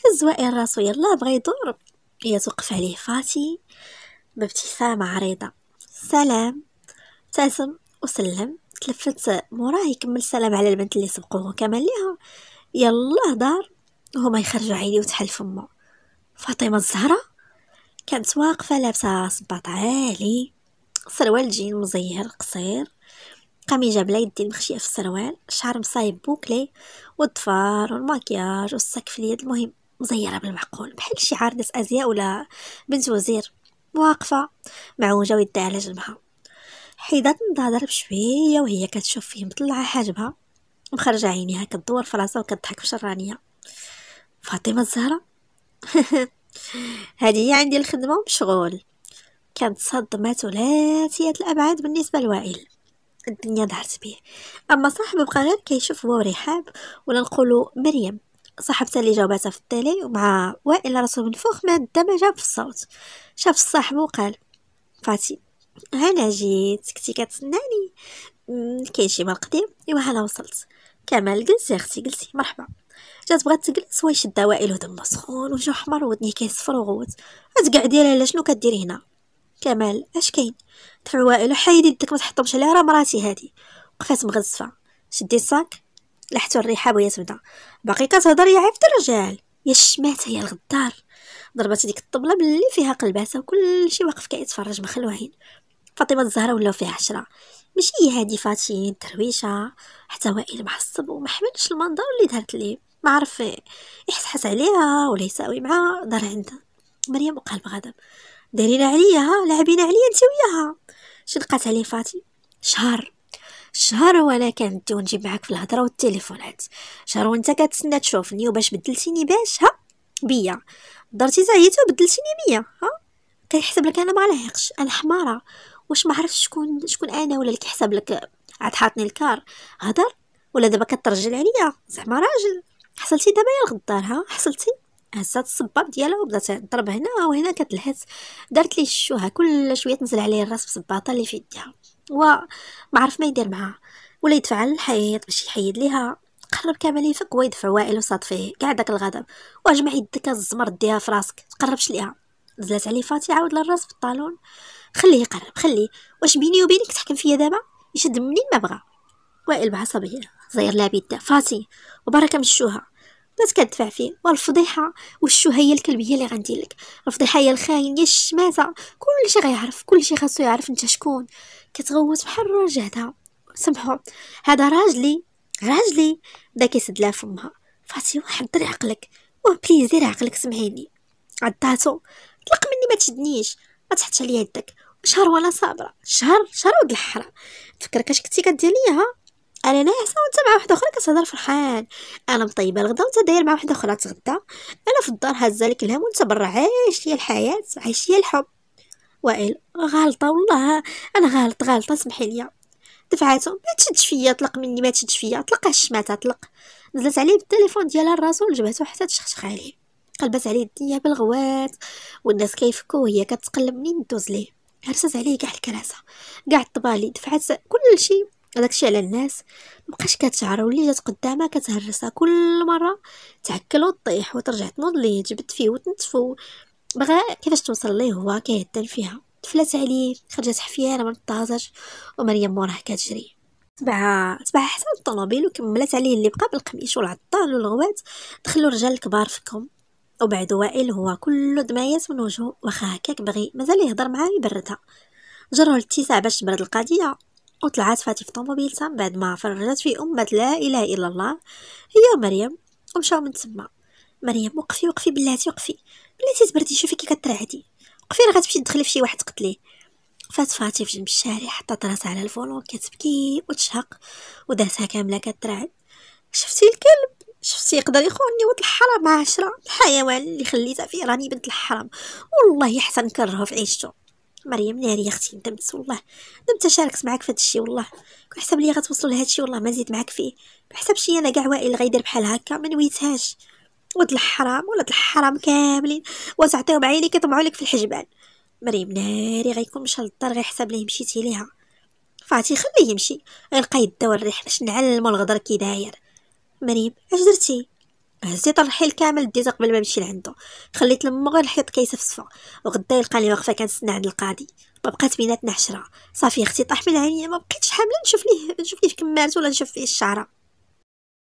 هز وائل راسو يلا بغى يدور هي توقف عليه فاتي بابتسامه عريضه سلام ابتسم وسلم تلفت موراه يكمل سلام على البنت اللي سبقوه كمان ليها يلا دار وهما يخرجوا عيني وتحل فمه فاطمه الزهره كانت واقفة لابسة صباط عالي سروال جين مزير قصير قميجة بلا يدين مخشية في السروال شعر مصايب بوكلي والضفار والماكياج والسك في اليد المهم مزيرة بالمعقول بحال شعار ناس أزياء ولا بنت وزير واقفة معوجة ويدها على جنبها حيدات نظاظر بشوية وهي كتشوف فيه مطلعة حاجبها مخرجة عينيها كدور في راسها وكتضحك بشرانية فاطمة الزهرة [LAUGHS] هذه هي عندي الخدمة ومشغول كانت صدمة ثلاثية الأبعاد بالنسبة لوائل الدنيا ظهرت به أما صاحب بقى غير كيشوف هو رحاب ولا نقولو مريم صاحبتها اللي جاوباتها في التالي ومع وائل راسو منفوخ ما الدم جاب في الصوت شاف صاحبه وقال فاتي هلا جيت كنتي كتسناني كاين شي مال قديم ايوا انا وصلت كمال جلسي اختي جلسي مرحبا جات بغات تجلس ويشدها وائل ودمه سخون وجو حمر ودني كيصفر وغوت تقعدي لالا شنو كديري هنا كمال اش كاين دفع وائل يدك ما تحطمش عليها راه مراتي هادي وقفات مغزفه شدي الصاك لحتو الريحه بغيت تبدا باقي كتهضر يا عفت الرجال يا الشماته يا الغدار ضربت ديك الطبله باللي فيها قلباتها وكلشي واقف كيتفرج مخلوعين فاطمه الزهراء ولاو فيها عشرة ماشي هادي فاتين ترويشه حتى وائل محصب ومحملش المنظر اللي دارت ليه ما عرف يحسحس عليها ولا يساوي معها دار عندها مريم وقال بغضب دايرين عليا ها لاعبين عليا انت وياها شنقات عليه فاتي شهر شهر وانا كندي ونجيب معاك في الهضره والتليفونات شهر وانت كتسنى تشوفني وباش بدلتيني باش ها بيا درتي زعيتو بدلتيني بيا ها كيحسب لك انا ما لاحقش انا حماره واش ما عرفتش شكون شكون انا ولا اللي كيحسب لك عاد حاطني الكار هضر ولا دابا كترجل عليا زعما راجل حصلتي دابا يا ها حصلتي هزات الصباب ديالها وبدات تضرب هنا وهنا كتلهث دارت لي الشوها كل شويه تنزل عليه الراس بصباطه اللي في يديها وما عرف ما يدير معها ولا يدفع للحيط باش يحيد ليها قرب كامل يفك ويدفع وائل وصاد فيه كاع داك الغضب واجمع يدك الزمر ديها في راسك تقربش ليها نزلت عليه فاتي عاود للراس في الطالون خليه يقرب خليه واش بيني وبينك تحكم فيا دابا يشد منين ما بغى وائل بعصبيه صغير لابد فاتي وبركه من الشوهه لا تكدفع فيه والفضيحه والشو هي الكلبيه اللي غندير لك الفضيحه هي الخاين هي كل كلشي غيعرف كلشي خاصو يعرف انت شكون كتغوت بحال جهدها سمحوا هذا راجلي راجلي بدا كيسد لها فمها فاتي حضري عقلك واه بليزير عقلك سمعيني عضاتو طلق مني ما تشدنيش ما تحطش عليا يدك شهر وانا صابره شهر شهر ود الحرام تفكر كاش كنتي كدير ليا انا ناعسه وانت مع وحده اخرى كتهضر فرحان انا مطيبه الغدا وانت داير مع وحده اخرى تغدا انا في الدار هزه لك الهم وانت برا عايش هي الحياه عايش هي الحب وائل غالطه والله انا غالط غالطه سمحي لي دفعاتو ما تشدش فيا طلق مني ما تشدش فيا طلقها الشماته طلق نزلت عليه بالتليفون ديالها لراسو جبهتو حتى تشخشخ عليه قلبت عليه الدنيا بالغوات والناس كيفكو وهي كتقلب منين ندوز ليه هرست عليه كاع الكراسه كاع الطبالي دفعات كل شيء هذاكشي على الناس مبقاش كتعرى ولي جات قدامها كتهرسها كل مره تعكل وطيح وترجع تنوض ليه جبت فيه وتنتفو بغا كيفاش توصل ليه هو كيهدن فيها تفلات عليه خرجت حفيانه من الطازج ومريم موراه كتجري تبعها تبعها حتى الطوموبيل وكملات عليه اللي بقى بالقميش والعطال والغوات دخلوا الرجال الكبار فيكم وبعد وائل هو كله دمايات من وجهه واخا هكاك بغي مازال يهضر معاه يبردها جرو الاتساع باش تبرد القضيه وطلعت فاتي في طوموبيل من بعد ما فرجت في أمة لا إله إلا الله هي ومريم ومشاو من تما مريم وقفي وقفي بلاتي وقفي بلاتي تبردي شوفي كي كترعدي وقفي راه غتمشي تدخلي في شي واحد تقتليه فات فاتي في جنب الشارع حطات راسها على الفولون كتبكي وتشهق ودازها كامله كترعد شفتي الكلب شفتي يقدر يخوني ولد الحرام عشرة الحيوان اللي خليتها فيه راني بنت الحرام والله حسن كرهه في عيشته مريم ناري اختي ندمت والله ندمت شاركت معاك في هادشي والله كون حسب لي غتوصلوا لهادشي والله ما زيد معاك فيه بحسب شي انا كاع وائل غيدير بحال هكا ما نويتهاش ولد الحرام ولد الحرام كاملين وتعطيهم عيني كيطمعوا لك في الحجبان مريم ناري غيكون مشى للدار غيحسب ليه مشيتي ليها فاتي خليه يمشي غيلقى يدا والريح باش نعلمو الغدر كي داير مريم اش درتي هزيت الرحيل كامل ديته قبل ما نمشي لعندو خليت لما غير الحيط كيسفسفى وغدا يلقاني واقفه كنتسنى عند القاضي ما بقات بيناتنا حشره صافي اختي طاح من عينيا ما بقيتش حامله نشوف ليه نشوف ليه كمالته ولا نشوف فيه الشعره